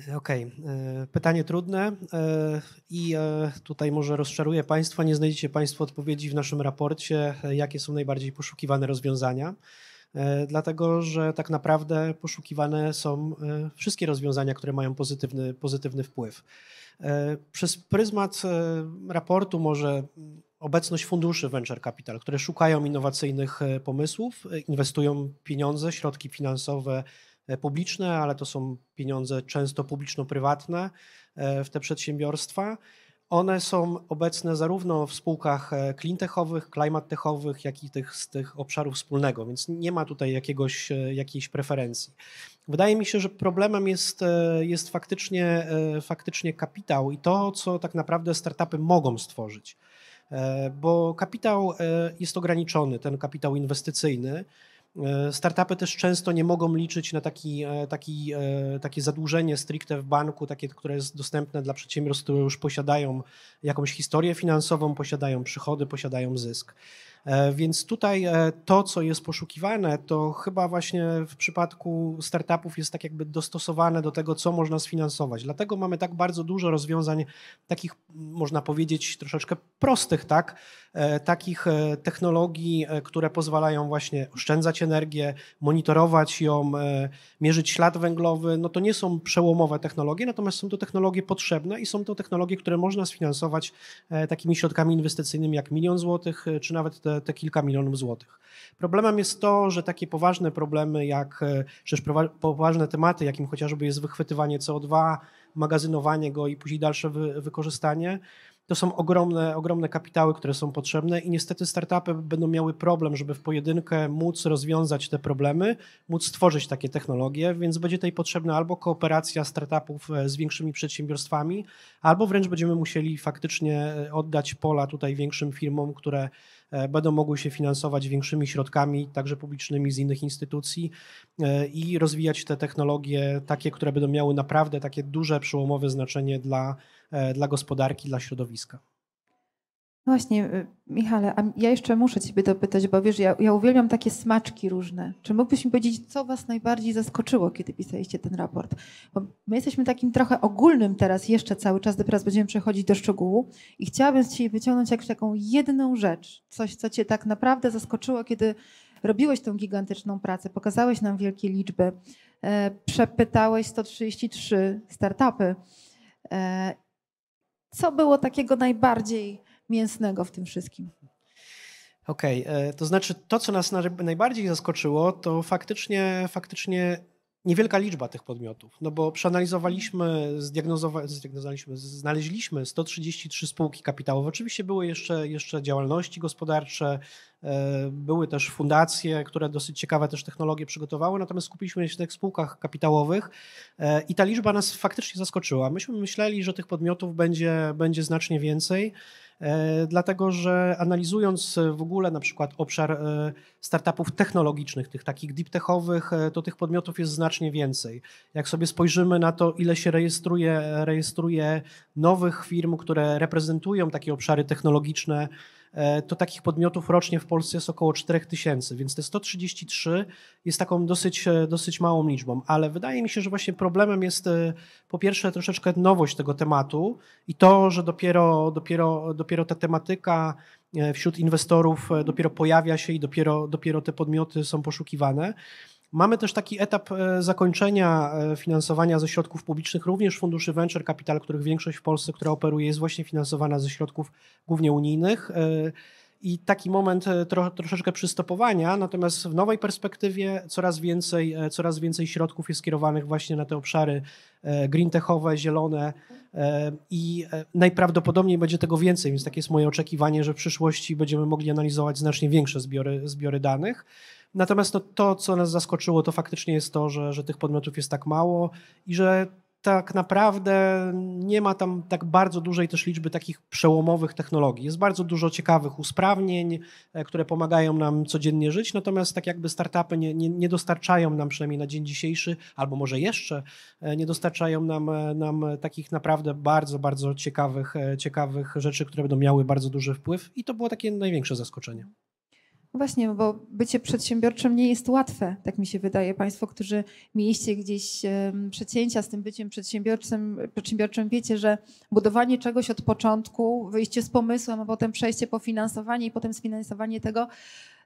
E, okej, okay. E, pytanie trudne e, i tutaj może rozczaruję Państwa, nie znajdziecie Państwo odpowiedzi w naszym raporcie, jakie są najbardziej poszukiwane rozwiązania, dlatego że tak naprawdę poszukiwane są wszystkie rozwiązania, które mają pozytywny, pozytywny wpływ. Przez pryzmat raportu może obecność funduszy venture capital, które szukają innowacyjnych pomysłów, inwestują pieniądze, środki finansowe E, publiczne, ale to są pieniądze często publiczno-prywatne e, w te przedsiębiorstwa. One są obecne zarówno w spółkach klintechowych, e, klimattechowych, jak i tych z tych obszarów wspólnego, więc nie ma tutaj jakiegoś, jakiejś preferencji. Wydaje mi się, że problemem jest, jest faktycznie, faktycznie kapitał i to, co tak naprawdę startupy mogą stworzyć, bo kapitał jest ograniczony, ten kapitał inwestycyjny. E, startupy też często nie mogą liczyć na taki, e, taki, e, takie zadłużenie stricte w banku, takie, które jest dostępne dla przedsiębiorstw, które już posiadają jakąś historię finansową, posiadają przychody, posiadają zysk. E, więc tutaj e, to, co jest poszukiwane, to chyba właśnie w przypadku startupów jest tak jakby dostosowane do tego, co można sfinansować. Dlatego mamy tak bardzo dużo rozwiązań takich, można powiedzieć, troszeczkę prostych, tak? E, takich technologii, które pozwalają właśnie oszczędzać energię, monitorować ją, mierzyć ślad węglowy. No to nie są przełomowe technologie, natomiast są to technologie potrzebne i są to technologie, które można sfinansować takimi środkami inwestycyjnymi jak milion złotych, czy nawet te, te kilka milionów złotych. Problemem jest to, że takie poważne problemy, jak też poważne tematy, jakim chociażby jest wychwytywanie CO2, magazynowanie go i później dalsze wy, wykorzystanie, to są ogromne, ogromne kapitały, które są potrzebne i niestety startupy będą miały problem, żeby w pojedynkę móc rozwiązać te problemy, móc stworzyć takie technologie, więc będzie tutaj potrzebna albo kooperacja startupów e, z większymi przedsiębiorstwami, albo wręcz będziemy musieli faktycznie e, oddać pola tutaj większym firmom, które E, będą mogły się finansować większymi środkami, także publicznymi z innych instytucji e, i rozwijać te technologie takie, które będą miały naprawdę takie duże, przełomowe znaczenie dla, e, dla gospodarki, dla środowiska. No właśnie, y, Michale, a ja jeszcze muszę Ciebie dopytać, bo wiesz, ja, ja uwielbiam takie smaczki różne. Czy mógłbyś mi powiedzieć, co Was najbardziej zaskoczyło, kiedy pisaliście ten raport? Bo my jesteśmy takim trochę ogólnym teraz jeszcze cały czas, teraz będziemy przechodzić do szczegółu i chciałabym z Ciebie wyciągnąć jakąś taką jedną rzecz, coś, co Cię tak naprawdę zaskoczyło, kiedy robiłeś tą gigantyczną pracę, pokazałeś nam wielkie liczby, e, przepytałeś 133 startupy. E, co było takiego najbardziej mięsnego w tym wszystkim. Okej, okay. E, to znaczy to, co nas najbardziej zaskoczyło, to faktycznie, faktycznie niewielka liczba tych podmiotów, no bo przeanalizowaliśmy, zdiagnozowaliśmy, znaleźliśmy 133 spółki kapitałowe. Oczywiście były jeszcze, jeszcze działalności gospodarcze, e, były też fundacje, które dosyć ciekawe też technologie przygotowały, natomiast skupiliśmy się na tych spółkach kapitałowych e, i ta liczba nas faktycznie zaskoczyła. Myśmy myśleli, że tych podmiotów będzie, będzie znacznie więcej. E, dlatego że analizując e, w ogóle na przykład obszar e, startupów technologicznych, tych takich deeptechowych, to tych podmiotów jest znacznie więcej. Jak sobie spojrzymy na to, ile się rejestruje, rejestruje nowych firm, które reprezentują takie obszary technologiczne, E, to takich podmiotów rocznie w Polsce jest około 4000, tysięcy, więc te 133 jest taką dosyć, e, dosyć małą liczbą, ale wydaje mi się, że właśnie problemem jest e, po pierwsze troszeczkę nowość tego tematu i to, że dopiero, dopiero, dopiero ta tematyka wśród inwestorów dopiero pojawia się i dopiero, dopiero te podmioty są poszukiwane. Mamy też taki etap e, zakończenia e, finansowania ze środków publicznych, również funduszy venture capital, których większość w Polsce, która operuje, jest właśnie finansowana ze środków głównie unijnych. E, I taki moment tro, troszeczkę przystopowania, natomiast w nowej perspektywie coraz więcej, coraz więcej środków jest skierowanych właśnie na te obszary green techowe, zielone i najprawdopodobniej będzie tego więcej, więc takie jest moje oczekiwanie, że w przyszłości będziemy mogli analizować znacznie większe zbiory, zbiory danych. Natomiast no, to, co nas zaskoczyło, to faktycznie jest to, że, że tych podmiotów jest tak mało i że tak naprawdę nie ma tam tak bardzo dużej też liczby takich przełomowych technologii. Jest bardzo dużo ciekawych usprawnień, e, które pomagają nam codziennie żyć, natomiast tak jakby startupy nie, nie, nie dostarczają nam przynajmniej na dzień dzisiejszy, albo może jeszcze e, nie dostarczają nam, e, nam takich naprawdę bardzo, bardzo ciekawych, ciekawych rzeczy, które będą miały bardzo duży wpływ i to było takie największe zaskoczenie. Właśnie, bo bycie przedsiębiorczym nie jest łatwe, tak mi się wydaje. Państwo, którzy mieliście gdzieś przecięcia z tym byciem przedsiębiorczym, przedsiębiorczym wiecie, że budowanie czegoś od początku, wyjście z pomysłem, a potem przejście po finansowanie i potem sfinansowanie tego,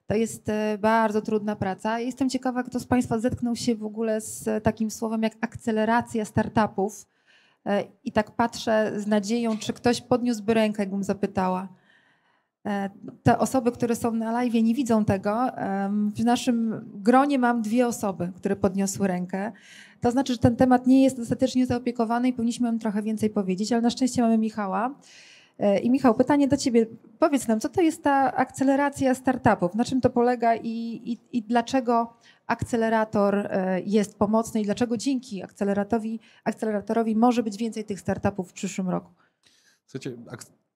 to jest e, bardzo trudna praca. Jestem ciekawa, kto z Państwa zetknął się w ogóle z e, takim słowem jak akceleracja startupów. E, I tak patrzę z nadzieją, czy ktoś podniósłby rękę, jakbym zapytała. E, te osoby, które są na live, nie widzą tego. W naszym gronie mam dwie osoby, które podniosły rękę. To znaczy, że ten temat nie jest dostatecznie zaopiekowany i powinniśmy nam trochę więcej powiedzieć, ale na szczęście mamy Michała. E, I Michał, pytanie do Ciebie. Powiedz nam, co to jest ta akceleracja startupów? Na czym to polega i, i, i dlaczego akcelerator e, jest pomocny i dlaczego dzięki akceleratorowi, akceleratorowi może być więcej tych startupów w przyszłym roku? Słuchajcie,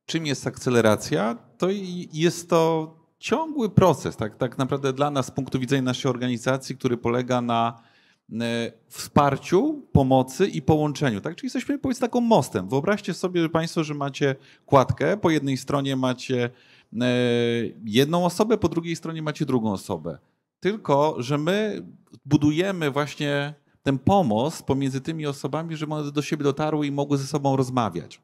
czym jest akceleracja, to jest to ciągły proces, tak, tak naprawdę dla nas z punktu widzenia naszej organizacji, który polega na e, wsparciu, pomocy i połączeniu. Tak? Czyli jesteśmy powiedz taką mostem. Wyobraźcie sobie Państwo, że macie kładkę, po jednej stronie macie e, jedną osobę, po drugiej stronie macie drugą osobę. Tylko, że my budujemy właśnie ten pomost pomiędzy tymi osobami, żeby one do siebie dotarły i mogły ze sobą rozmawiać.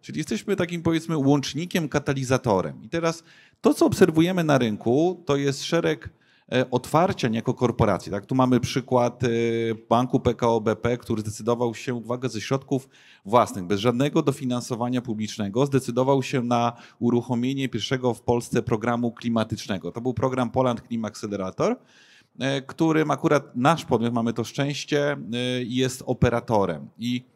Czyli jesteśmy takim powiedzmy łącznikiem, katalizatorem. I teraz to, co obserwujemy na rynku, to jest szereg e, otwarcia jako korporacji. Tak? Tu mamy przykład e, banku PKO BP, który zdecydował się, uwaga, ze środków własnych, bez żadnego dofinansowania publicznego, zdecydował się na uruchomienie pierwszego w Polsce programu klimatycznego. To był program Poland Clim Accelerator, e, którym akurat nasz podmiot, mamy to szczęście, jest operatorem. I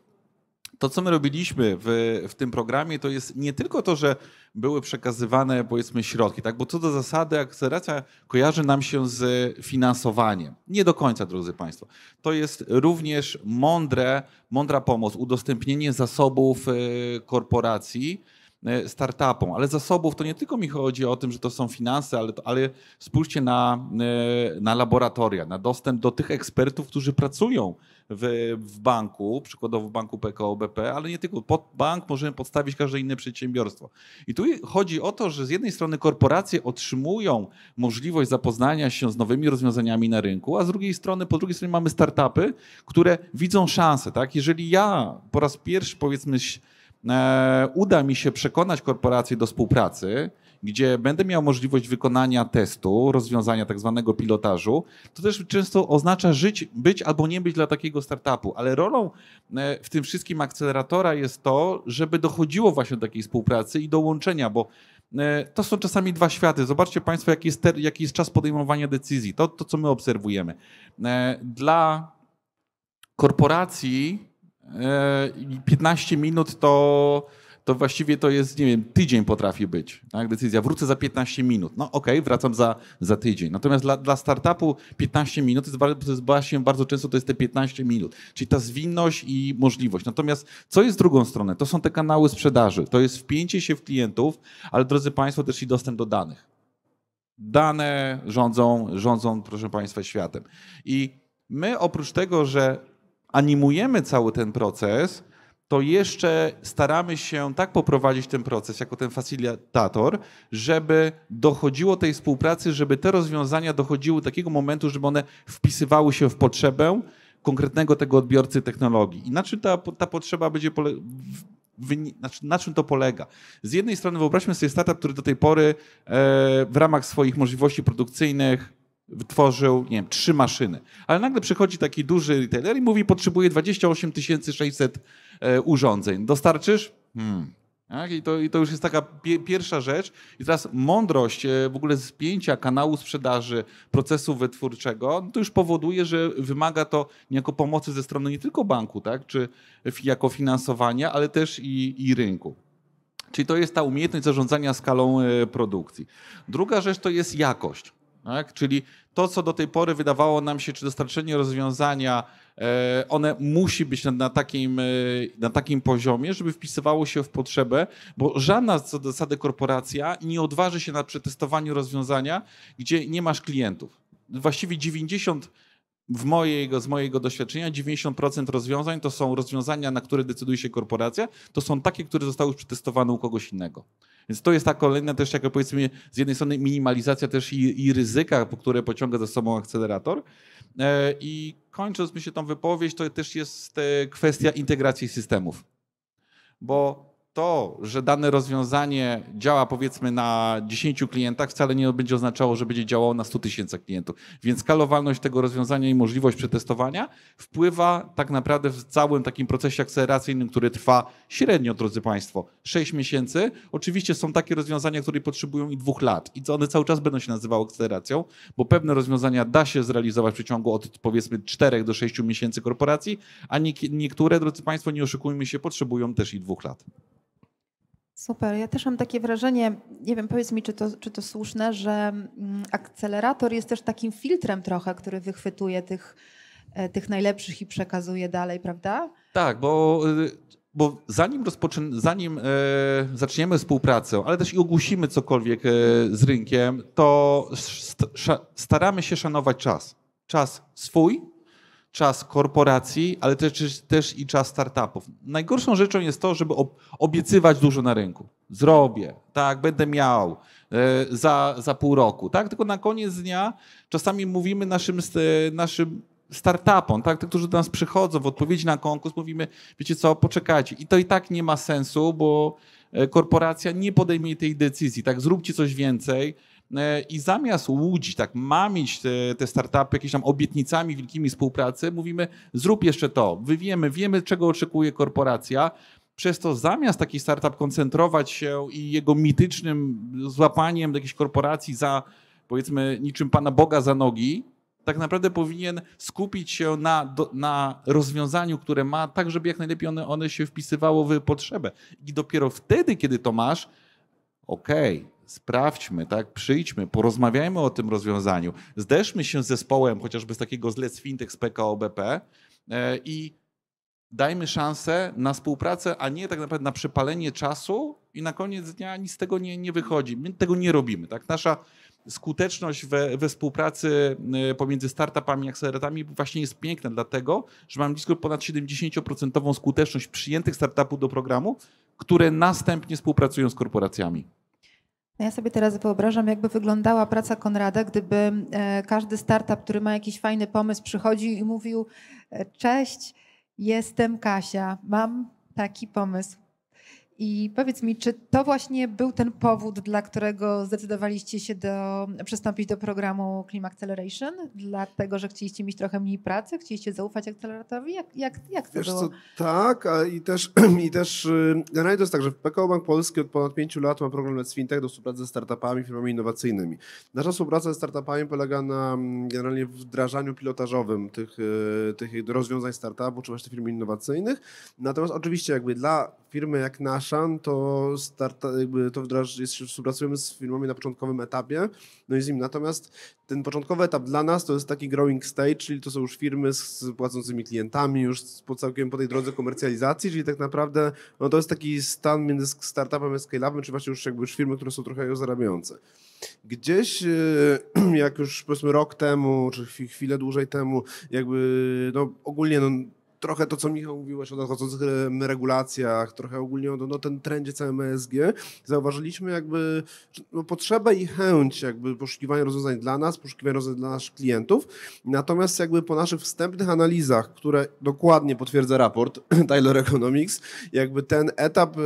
to, co my robiliśmy w, w tym programie, to jest nie tylko to, że były przekazywane, powiedzmy, środki, tak? bo co do zasady, akceleracja kojarzy nam się z finansowaniem. Nie do końca, drodzy Państwo. To jest również mądre, mądra pomoc, udostępnienie zasobów y, korporacji E, startupom. Ale zasobów to nie tylko mi chodzi o tym, że to są finanse, ale, ale spójrzcie na, e, na laboratoria, na dostęp do tych ekspertów, którzy pracują w, w banku, przykładowo w banku PKO BP, ale nie tylko. Pod bank możemy podstawić każde inne przedsiębiorstwo. I tu chodzi o to, że z jednej strony korporacje otrzymują możliwość zapoznania się z nowymi rozwiązaniami na rynku, a z drugiej strony, po drugiej stronie mamy startupy, które widzą szansę. Tak? Jeżeli ja po raz pierwszy, powiedzmy, E, uda mi się przekonać korporację do współpracy, gdzie będę miał możliwość wykonania testu, rozwiązania tak zwanego pilotażu, to też często oznacza żyć, być albo nie być dla takiego startupu, ale rolą e, w tym wszystkim akceleratora jest to, żeby dochodziło właśnie do takiej współpracy i do łączenia, bo e, to są czasami dwa światy. Zobaczcie Państwo, jaki jest, ter, jaki jest czas podejmowania decyzji. To, to, co my obserwujemy. Dla korporacji 15 e, minut to, to właściwie to jest, nie wiem, tydzień potrafi być. Tak? Decyzja, wrócę za 15 minut. No okej, okay, wracam za, za tydzień. Natomiast dla, dla startupu 15 minut to jest, bardzo, to jest właśnie bardzo często to jest te 15 minut. Czyli ta zwinność i możliwość. Natomiast co jest drugą stronę? To są te kanały sprzedaży. To jest wpięcie się w klientów, ale drodzy Państwo też i dostęp do danych. Dane rządzą, rządzą, proszę Państwa, światem. I my oprócz tego, że animujemy cały ten proces, to jeszcze staramy się tak poprowadzić ten proces jako ten facilitator, żeby dochodziło tej współpracy, żeby te rozwiązania dochodziły do takiego momentu, żeby one wpisywały się w potrzebę konkretnego tego odbiorcy technologii. I na czym ta, ta potrzeba będzie pole... Na czym to polega? Z jednej strony wyobraźmy sobie startup, który do tej pory e, w ramach swoich możliwości produkcyjnych wytworzył, nie wiem, trzy maszyny. Ale nagle przychodzi taki duży retailer i mówi, potrzebuje 28 600 e, urządzeń. Dostarczysz? Hmm. Tak? I, to, I to już jest taka pie, pierwsza rzecz. I teraz mądrość e, w ogóle spięcia kanału sprzedaży, procesu wytwórczego, no to już powoduje, że wymaga to niejako pomocy ze strony nie tylko banku, tak? czy jako finansowania, ale też i, i rynku. Czyli to jest ta umiejętność zarządzania skalą e, produkcji. Druga rzecz to jest jakość. Tak? Czyli to, co do tej pory wydawało nam się, czy dostarczenie rozwiązania, e, one musi być na takim, e, na takim poziomie, żeby wpisywało się w potrzebę, bo żadna co do zasady korporacja nie odważy się na przetestowanie rozwiązania, gdzie nie masz klientów. Właściwie 90 w mojego, z mojego doświadczenia 90% rozwiązań to są rozwiązania, na które decyduje się korporacja, to są takie, które zostały przetestowane u kogoś innego. Więc to jest ta kolejna też, jak powiedzmy, z jednej strony minimalizacja też i, i ryzyka, które pociąga za sobą akcelerator. E, I kończąc mi się tą wypowiedź, to też jest e, kwestia integracji systemów. Bo to, że dane rozwiązanie działa powiedzmy na 10 klientach, wcale nie będzie oznaczało, że będzie działało na 100 tysięcy klientów. Więc skalowalność tego rozwiązania i możliwość przetestowania wpływa tak naprawdę w całym takim procesie akceleracyjnym, który trwa średnio, drodzy Państwo, 6 miesięcy. Oczywiście są takie rozwiązania, które potrzebują i dwóch lat i one cały czas będą się nazywały akceleracją, bo pewne rozwiązania da się zrealizować w przeciągu od powiedzmy 4 do 6 miesięcy korporacji, a niektóre, drodzy Państwo, nie oszukujmy się, potrzebują też i dwóch lat. Super. Ja też mam takie wrażenie, nie wiem, powiedz mi, czy to, czy to słuszne, że mm, akcelerator jest też takim filtrem trochę, który wychwytuje tych, e, tych najlepszych i przekazuje dalej, prawda? Tak, bo y, bo zanim, rozpoczyn- zanim e, zaczniemy współpracę, ale też i ogłosimy cokolwiek e, z rynkiem, to st- staramy się szanować czas. Czas swój, czas korporacji, ale też, też i czas startupów. Najgorszą rzeczą jest to, żeby ob- obiecywać dużo na rynku. Zrobię, tak, będę miał e, za, za pół roku, tak? Tylko na koniec dnia czasami mówimy naszym, naszym startupom, tak? Tych, którzy do nas przychodzą w odpowiedzi na konkurs, mówimy, wiecie co, poczekajcie. I to i tak nie ma sensu, bo e, korporacja nie podejmie tej decyzji, tak? Zróbcie coś więcej. E, I zamiast łudzić, tak, mamić te, te startupy jakimiś tam obietnicami wielkimi współpracy, mówimy, zrób jeszcze to. Wywiemy, wiemy, czego oczekuje korporacja. Przez to zamiast taki startup koncentrować się i jego mitycznym złapaniem do jakiejś korporacji za, powiedzmy, niczym Pana Boga za nogi, tak naprawdę powinien skupić się na, do, na rozwiązaniu, które ma, tak żeby jak najlepiej one, one się wpisywało w potrzebę. I dopiero wtedy, kiedy to masz, okej, okay, sprawdźmy, tak, przyjdźmy, porozmawiajmy o tym rozwiązaniu, zderzmy się z zespołem, chociażby z takiego zlec Fintech z PKO BP e, i dajmy szansę na współpracę, a nie tak naprawdę na przepalenie czasu i na koniec dnia nic z tego nie, nie wychodzi. My tego nie robimy, tak, nasza skuteczność we, we współpracy y, pomiędzy startupami i akceleratami właśnie jest piękna, dlatego że mam blisko ponad 70% skuteczność przyjętych startupów do programu, które następnie współpracują z korporacjami. No ja sobie teraz wyobrażam, jakby wyglądała praca Konrada, gdyby e, każdy startup, który ma jakiś fajny pomysł, przychodził i mówił: e, Cześć, jestem Kasia, mam taki pomysł i powiedz mi, czy to właśnie był ten powód, dla którego zdecydowaliście się do, przystąpić do programu Clim Acceleration? Dlatego, że chcieliście mieć trochę mniej pracy? Chcieliście zaufać akceleratorowi, Jak, jak, jak to Wiesz było? Co, tak, a i też, i też y, generalnie to jest tak, że PKO Bank Polski od ponad pięciu lat ma program Let's Fintech do współpracy ze startupami, firmami innowacyjnymi. Nasza współpraca ze startupami polega na mm, generalnie wdrażaniu pilotażowym tych, y, tych rozwiązań startupu, czy właśnie firm innowacyjnych. Natomiast oczywiście jakby dla firmy jak nasza, to, start, jakby to wdraż, jest, współpracujemy z firmami na początkowym etapie, no i z nim. Natomiast ten początkowy etap dla nas to jest taki growing stage, czyli to są już firmy z płacącymi klientami, już po całkiem po tej drodze komercjalizacji, czyli tak naprawdę no to jest taki stan między startupem a scale-upem, czy właśnie już jakby już firmy, które są trochę zarabiające. Gdzieś, e, jak już powiedzmy rok temu, czy chwilę dłużej temu, jakby no ogólnie no, trochę to, co Michał mówiłeś o nadchodzących e, regulacjach, trochę ogólnie o no, ten trendzie całym ESG, zauważyliśmy jakby no, potrzebę i chęć jakby poszukiwania rozwiązań dla nas, poszukiwania rozwiązań dla naszych klientów. Natomiast jakby po naszych wstępnych analizach, które dokładnie potwierdza raport Tyler Economics, jakby ten etap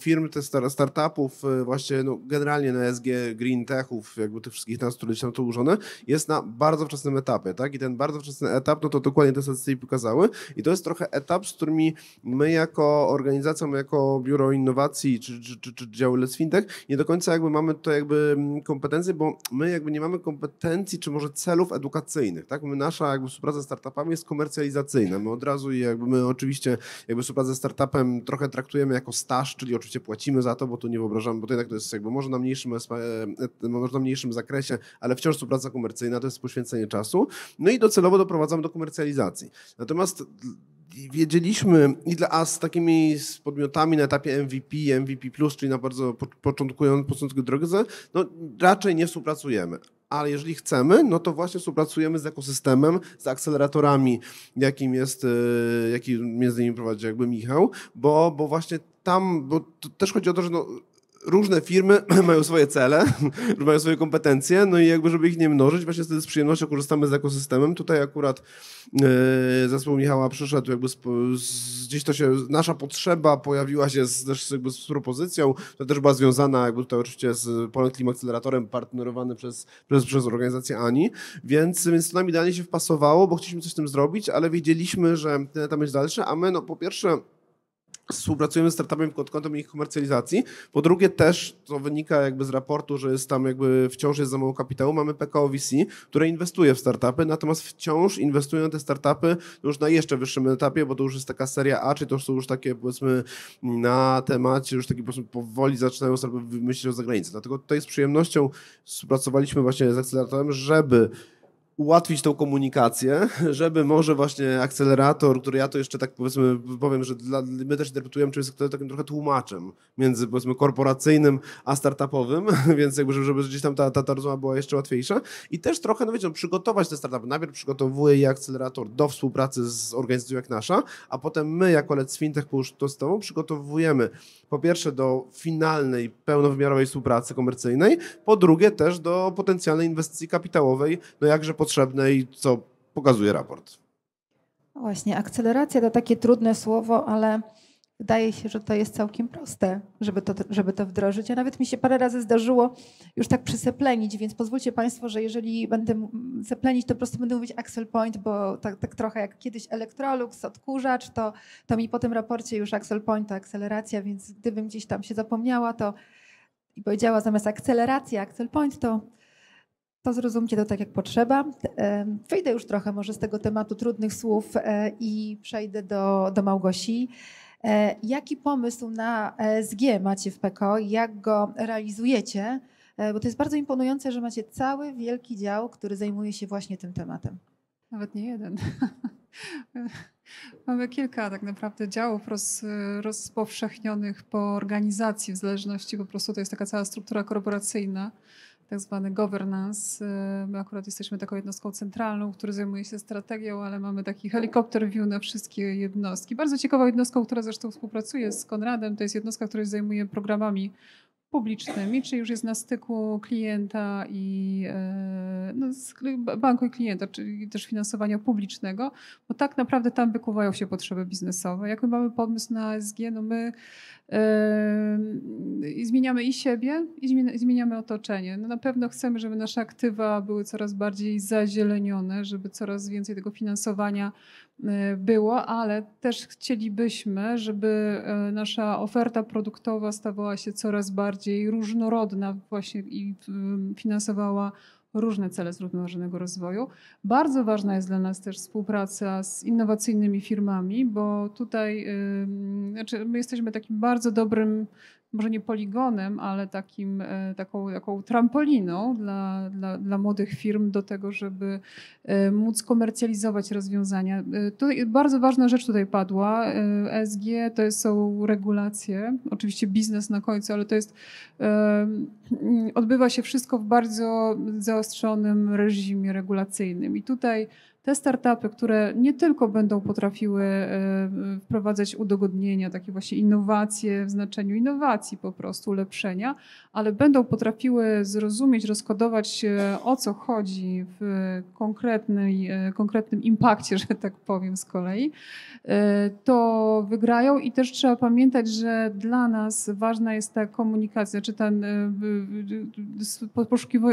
firm, te startupów e, właśnie no, generalnie na ESG, green techów, jakby tych wszystkich nas, które są tu ułożone, jest na bardzo wczesnym etapie, tak? I ten bardzo wczesny etap, no to dokładnie te statystyki pokazały i to jest jest trochę etap, z którymi my jako organizacja, my jako Biuro Innowacji czy, czy, czy, czy działy Let's Fintech nie do końca jakby mamy to jakby kompetencje, bo my jakby nie mamy kompetencji czy może celów edukacyjnych, tak? My nasza jakby współpraca z startupami jest komercjalizacyjna. My od razu jakby my oczywiście jakby współpracę ze startupem trochę traktujemy jako staż, czyli oczywiście płacimy za to, bo tu nie wyobrażamy, bo to jednak to jest jakby może na mniejszym, e, e, może na mniejszym zakresie, ale wciąż współpraca komercyjna to jest poświęcenie czasu. No i docelowo doprowadzamy do komercjalizacji. Natomiast wiedzieliśmy, i a z takimi podmiotami na etapie MVP, MVP+, czyli na bardzo początkującym początku drodze, no raczej nie współpracujemy. Ale jeżeli chcemy, no to właśnie współpracujemy z ekosystemem, z akceleratorami, jakim jest, e, jaki między innymi prowadzi jakby Michał, bo, bo właśnie tam, bo też chodzi o to, że no, różne firmy mają swoje cele, mają swoje kompetencje, no i jakby, żeby ich nie mnożyć, właśnie wtedy z przyjemnością korzystamy z ekosystemem. Tutaj akurat e, zespół Michała przyszedł, jakby z, z, gdzieś to się, nasza potrzeba pojawiła się z, też jakby z propozycją, to też była związana jakby tutaj oczywiście z Polem Klim Akceleratorem, partnerowanym przez, przez, przez organizację ANI, więc, więc to nam idealnie się wpasowało, bo chcieliśmy coś z tym zrobić, ale wiedzieliśmy, że ten etap jest dalszy, a my, no po pierwsze, współpracujemy z startupem pod kątem ich komercjalizacji. Po drugie też, to wynika jakby z raportu, że jest tam jakby wciąż jest za mało kapitału, mamy PKO VC, które inwestuje w startupy, natomiast wciąż inwestują te startupy już na jeszcze wyższym etapie, bo to już jest taka seria A, czy to są już takie powiedzmy na temacie, już takie powiedzmy powoli zaczynają sobie myśleć o zagranicy. Dlatego tutaj z przyjemnością współpracowaliśmy właśnie z akceleratorem, żeby ułatwić tą komunikację, żeby może właśnie akcelerator, który ja to jeszcze tak powiedzmy powiem, że dla, my też interpretujemy, czy jest takim trochę tłumaczem między powiedzmy korporacyjnym a startupowym, więc jakby żeby, żeby gdzieś tam ta, ta, ta rozmowa była jeszcze łatwiejsza i też trochę, no wiecie, no, przygotować te startupy. Najpierw przygotowuje je akcelerator do współpracy z organizacją jak nasza, a potem my jako Let's Fintech już to z tobą przygotowujemy po pierwsze do finalnej, pełnowymiarowej współpracy komercyjnej, po drugie też do potencjalnej inwestycji kapitałowej, no jakże pod potrzebne i co pokazuje raport. No właśnie, akceleracja to takie trudne słowo, ale wydaje się, że to jest całkiem proste, żeby to, żeby to wdrożyć. A ja nawet mi się parę razy zdarzyło już tak przyseplenić, więc pozwólcie Państwo, że jeżeli będę seplenić, to po prostu będę mówić Axel Point, bo tak, tak, trochę jak kiedyś Electrolux, odkurzacz, to, to mi po tym raporcie już Axel Point to akceleracja, więc gdybym gdzieś tam się zapomniała, to i powiedziała zamiast akceleracja, Axel Point, to to zrozumcie to tak, jak potrzeba. E, wyjdę już trochę może z tego tematu trudnych słów e, i przejdę do, do Małgosi. E, jaki pomysł na SG macie w PECO? Jak go realizujecie? Bo to jest bardzo imponujące, że macie cały wielki dział, który zajmuje się właśnie tym tematem. Nawet nie jeden. Mamy kilka tak naprawdę działów roz, rozpowszechnionych po organizacji, w zależności po prostu to jest taka cała struktura korporacyjna tak zwany governance. Y, my akurat jesteśmy taką jednostką centralną, która zajmuje się strategią, ale mamy taki helikopter view na wszystkie jednostki. Bardzo ciekawą jednostką, która zresztą współpracuje z Konradem, to jest jednostka, która się zajmuje programami publicznymi, czy już jest na styku klienta i e, no, banku i klienta, czyli też finansowania publicznego, bo tak naprawdę tam wykuwają się potrzeby biznesowe. Jak my mamy pomysł na ESG, no my yy, zmieniamy i siebie, i zmieniamy otoczenie. No, na pewno chcemy, żeby nasze aktywa były coraz bardziej zazielenione, żeby coraz więcej tego finansowania Y, było, ale też chcielibyśmy, żeby e, nasza oferta produktowa stawała się coraz bardziej różnorodna właśnie i finansowała różne cele zrównoważonego rozwoju. Bardzo ważna jest dla nas też współpraca z innowacyjnymi firmami, bo tutaj y, znaczy my jesteśmy takim bardzo dobrym może nie poligonem, ale takim, e, taką, taką trampoliną dla, dla, dla młodych firm do tego, żeby e, móc komercjalizować rozwiązania. E, tutaj bardzo ważna rzecz tutaj padła. ESG to jest, są regulacje, oczywiście biznes na końcu, ale to jest, odbywa się wszystko w bardzo zaostrzonym reżimie regulacyjnym. I tutaj te startupy, które nie tylko będą potrafiły wprowadzać udogodnienia, takie właśnie innowacje w znaczeniu innowacji po prostu, ulepszenia, ale będą potrafiły zrozumieć, rozkodować o co chodzi w konkretnej, konkretnym impakcie, że tak powiem z kolei, to wygrają i też trzeba pamiętać, że dla nas ważna jest ta komunikacja, czy ten,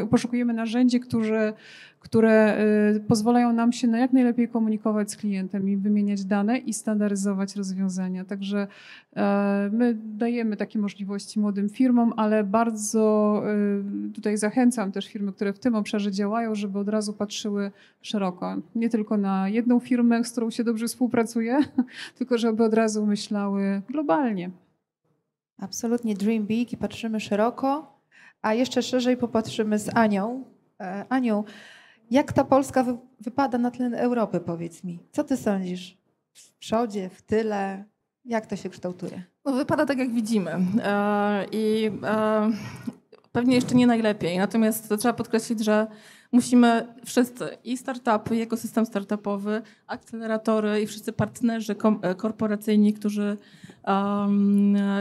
poszukujemy narzędzi, które, które y, pozwalają nam się na jak najlepiej komunikować z klientem i wymieniać dane i standaryzować rozwiązania. Także e, my dajemy takie możliwości młodym firmom, ale bardzo y, tutaj zachęcam też firmy, które w tym obszarze działają, żeby od razu patrzyły szeroko. Nie tylko na jedną firmę, z którą się dobrze współpracuje, tylko żeby od razu myślały globalnie. Absolutnie dream big i patrzymy szeroko, a jeszcze szerzej popatrzymy z Anią. E, Aniu, jak ta Polska wy wypada na tle Europy, powiedz mi? Co ty sądzisz? W przodzie, w tyle? Jak to się kształtuje? No, wypada tak, jak widzimy. E, I e, pewnie jeszcze nie najlepiej. Natomiast trzeba podkreślić, że musimy wszyscy, i startupy, i ekosystem startupowy, akceleratory, i wszyscy partnerzy e, korporacyjni, którzy,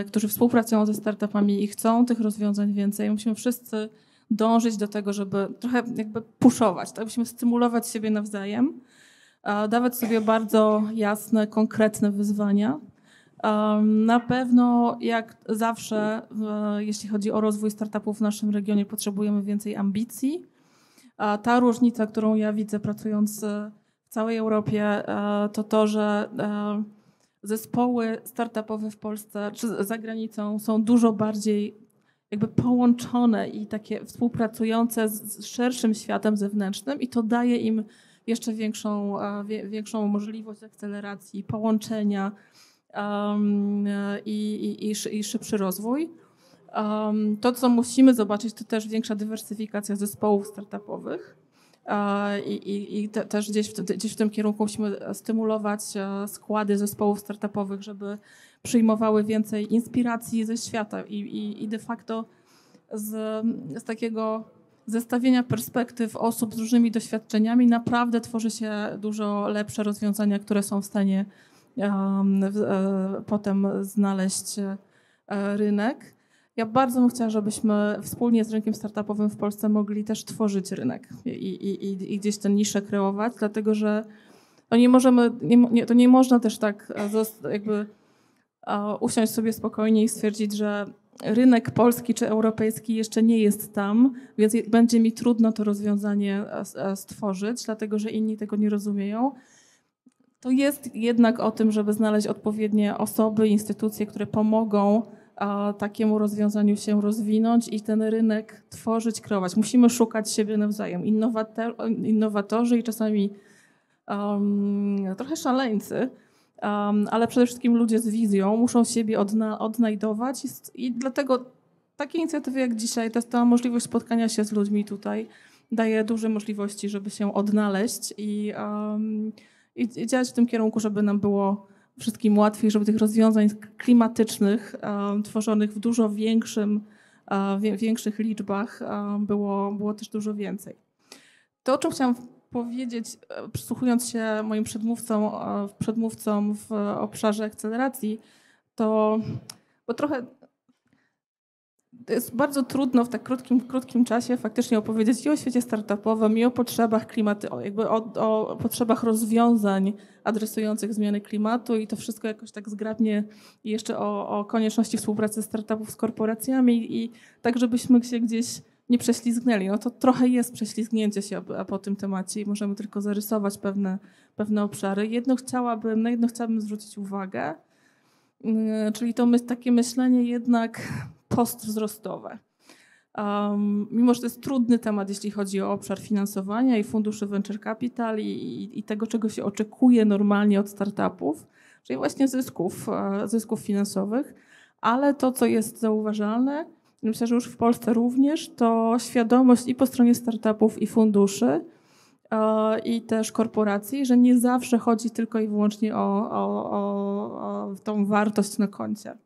którzy współpracują ze startupami i chcą tych rozwiązań więcej, musimy wszyscy dążyć do tego, żeby trochę jakby puszować, tak? byśmy stymulować siebie nawzajem, dawać sobie bardzo jasne, konkretne wyzwania. Na pewno, jak zawsze, jeśli chodzi o rozwój startupów w naszym regionie, potrzebujemy więcej ambicji. Ta różnica, którą ja widzę pracując e, w całej Europie, e, to to, że e, zespoły startupowe w Polsce czy za granicą są dużo bardziej jakby połączone i takie współpracujące z, szerszym światem zewnętrznym i to daje im jeszcze większą, większą możliwość akceleracji, połączenia um, i, i, i, szybszy rozwój. Um, to, co musimy zobaczyć, to też większa dywersyfikacja zespołów startupowych E, I, i, i te, też gdzieś w, gdzieś w tym kierunku musimy stymulować e, składy zespołów startupowych, żeby przyjmowały więcej inspiracji ze świata i, i, i de facto z, z takiego zestawienia perspektyw osób z różnymi doświadczeniami naprawdę tworzy się dużo lepsze rozwiązania, które są w stanie um, w, e, potem znaleźć rynek. Ja bardzo bym chciała, żebyśmy wspólnie z rynkiem startupowym w Polsce mogli też tworzyć rynek i, i, i, i gdzieś tę niszę kreować, dlatego że to nie możemy, nie, to nie można też tak e, jakby e, usiąść sobie spokojnie i stwierdzić, że rynek polski czy europejski jeszcze nie jest tam, więc będzie mi trudno to rozwiązanie e, stworzyć, dlatego że inni tego nie rozumieją. To jest jednak o tym, żeby znaleźć odpowiednie osoby, instytucje, które pomogą a takiemu rozwiązaniu się rozwinąć i ten rynek tworzyć, kreować. Musimy szukać siebie nawzajem. Innowator, innowatorzy i czasami um, trochę szaleńcy, um, ale przede wszystkim ludzie z wizją muszą siebie odna odnajdować i, i dlatego takie inicjatywy jak dzisiaj, ta, ta możliwość spotkania się z ludźmi tutaj daje duże możliwości, żeby się odnaleźć i, um, i, i działać w tym kierunku, żeby nam było wszystkim łatwiej, żeby tych rozwiązań klimatycznych e, tworzonych w dużo większym, e, większych liczbach e, było, było też dużo więcej. To, o czym chciałam powiedzieć, przysłuchując się moim przedmówcom, przedmówcom w obszarze akceleracji, to bo trochę jest bardzo trudno w tak krótkim, krótkim czasie faktycznie opowiedzieć i o świecie startupowym, i o potrzebach klimatu, o, jakby o, o, potrzebach rozwiązań adresujących zmiany klimatu i to wszystko jakoś tak zgrabnie i jeszcze o, o konieczności współpracy startupów z korporacjami i tak, żebyśmy się gdzieś nie prześlizgnęli. No to trochę jest prześlizgnięcie się po tym temacie i możemy tylko zarysować pewne, pewne obszary. Jedno chciałabym, na jedno chciałabym zwrócić uwagę, y, czyli to my, takie myślenie jednak postwzrostowe. Um, mimo, że to jest trudny temat, jeśli chodzi o obszar finansowania i funduszy venture capital i, i, tego, czego się oczekuje normalnie od startupów, czyli właśnie zysków, e, zysków finansowych, ale to, co jest zauważalne, myślę, że już w Polsce również, to świadomość i po stronie startupów i funduszy, e, i też korporacji, że nie zawsze chodzi tylko i wyłącznie o, o, o, o tą wartość na koncie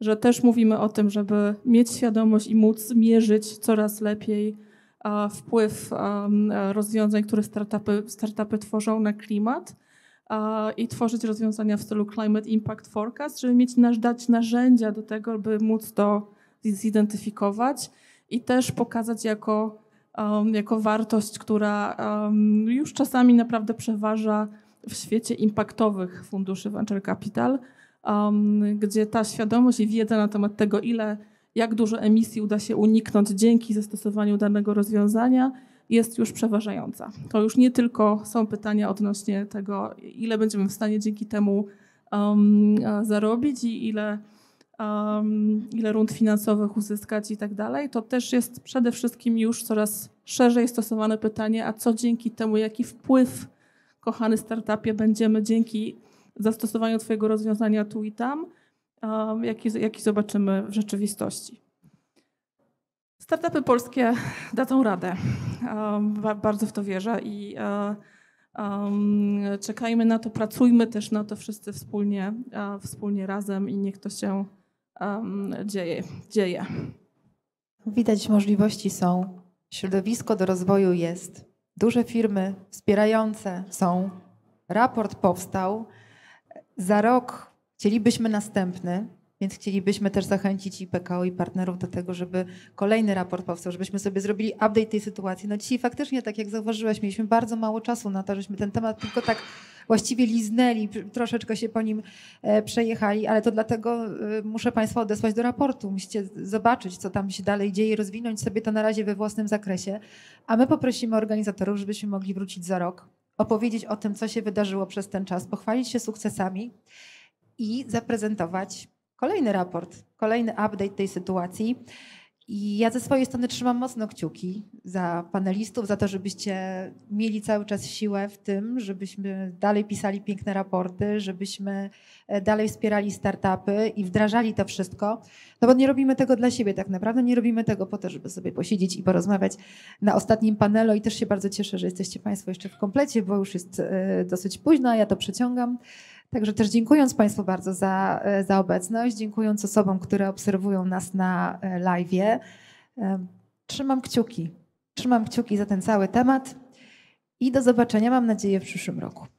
że też mówimy o tym, żeby mieć świadomość i móc mierzyć coraz lepiej wpływ rozwiązań, które startupy, startupy tworzą na klimat i tworzyć rozwiązania w stylu Climate Impact Forecast, żeby mieć dać narzędzia do tego, by móc to zidentyfikować i też pokazać jako, jako wartość, która już czasami naprawdę przeważa w świecie impaktowych funduszy Venture Capital – um, gdzie ta świadomość i wiedza na temat tego, ile, jak dużo emisji uda się uniknąć dzięki zastosowaniu danego rozwiązania, jest już przeważająca. To już nie tylko są pytania odnośnie tego, ile będziemy w stanie dzięki temu um, zarobić i ile, um, ile rund finansowych uzyskać i tak dalej. To też jest przede wszystkim już coraz szerzej stosowane pytanie, a co dzięki temu, jaki wpływ, kochany startupie, będziemy dzięki zastosowaniu Twojego rozwiązania tu i tam, jaki, um, jaki zobaczymy w rzeczywistości. Startupy polskie dadzą radę. Um, bardzo w to wierzę i e, um, czekajmy na to, pracujmy też na to wszyscy wspólnie, e, wspólnie razem i niech to się dzieje. dzieje. Widać, możliwości są. Środowisko do rozwoju jest. Duże firmy wspierające są. Raport powstał. Za rok chcielibyśmy następny, więc chcielibyśmy też zachęcić i PKO, i partnerów do tego, żeby kolejny raport powstał, żebyśmy sobie zrobili update tej sytuacji. No dzisiaj faktycznie, tak jak zauważyłeś, mieliśmy bardzo mało czasu na to, żeśmy ten temat tylko tak właściwie liznęli, troszeczkę się po nim e, przejechali, ale to dlatego e, muszę Państwa odesłać do raportu. Musicie zobaczyć, co tam się dalej dzieje, rozwinąć sobie to na razie we własnym zakresie. A my poprosimy organizatorów, żebyśmy mogli wrócić za rok opowiedzieć o tym, co się wydarzyło przez ten czas, pochwalić się sukcesami i zaprezentować kolejny raport, kolejny update tej sytuacji. I ja ze swojej strony trzymam mocno kciuki za panelistów, za to, żebyście mieli cały czas siłę w tym, żebyśmy dalej pisali piękne raporty, żebyśmy e, dalej wspierali startupy i wdrażali to wszystko. No bo nie robimy tego dla siebie tak naprawdę, nie robimy tego po to, żeby sobie posiedzieć i porozmawiać na ostatnim panelu. I też się bardzo cieszę, że jesteście Państwo jeszcze w komplecie, bo już jest e, dosyć późno, a ja to przeciągam. Także też dziękując Państwu bardzo za, e, za obecność, dziękując osobom, które obserwują nas na e, live. E, trzymam kciuki. Trzymam kciuki za ten cały temat i do zobaczenia, mam nadzieję, w przyszłym roku.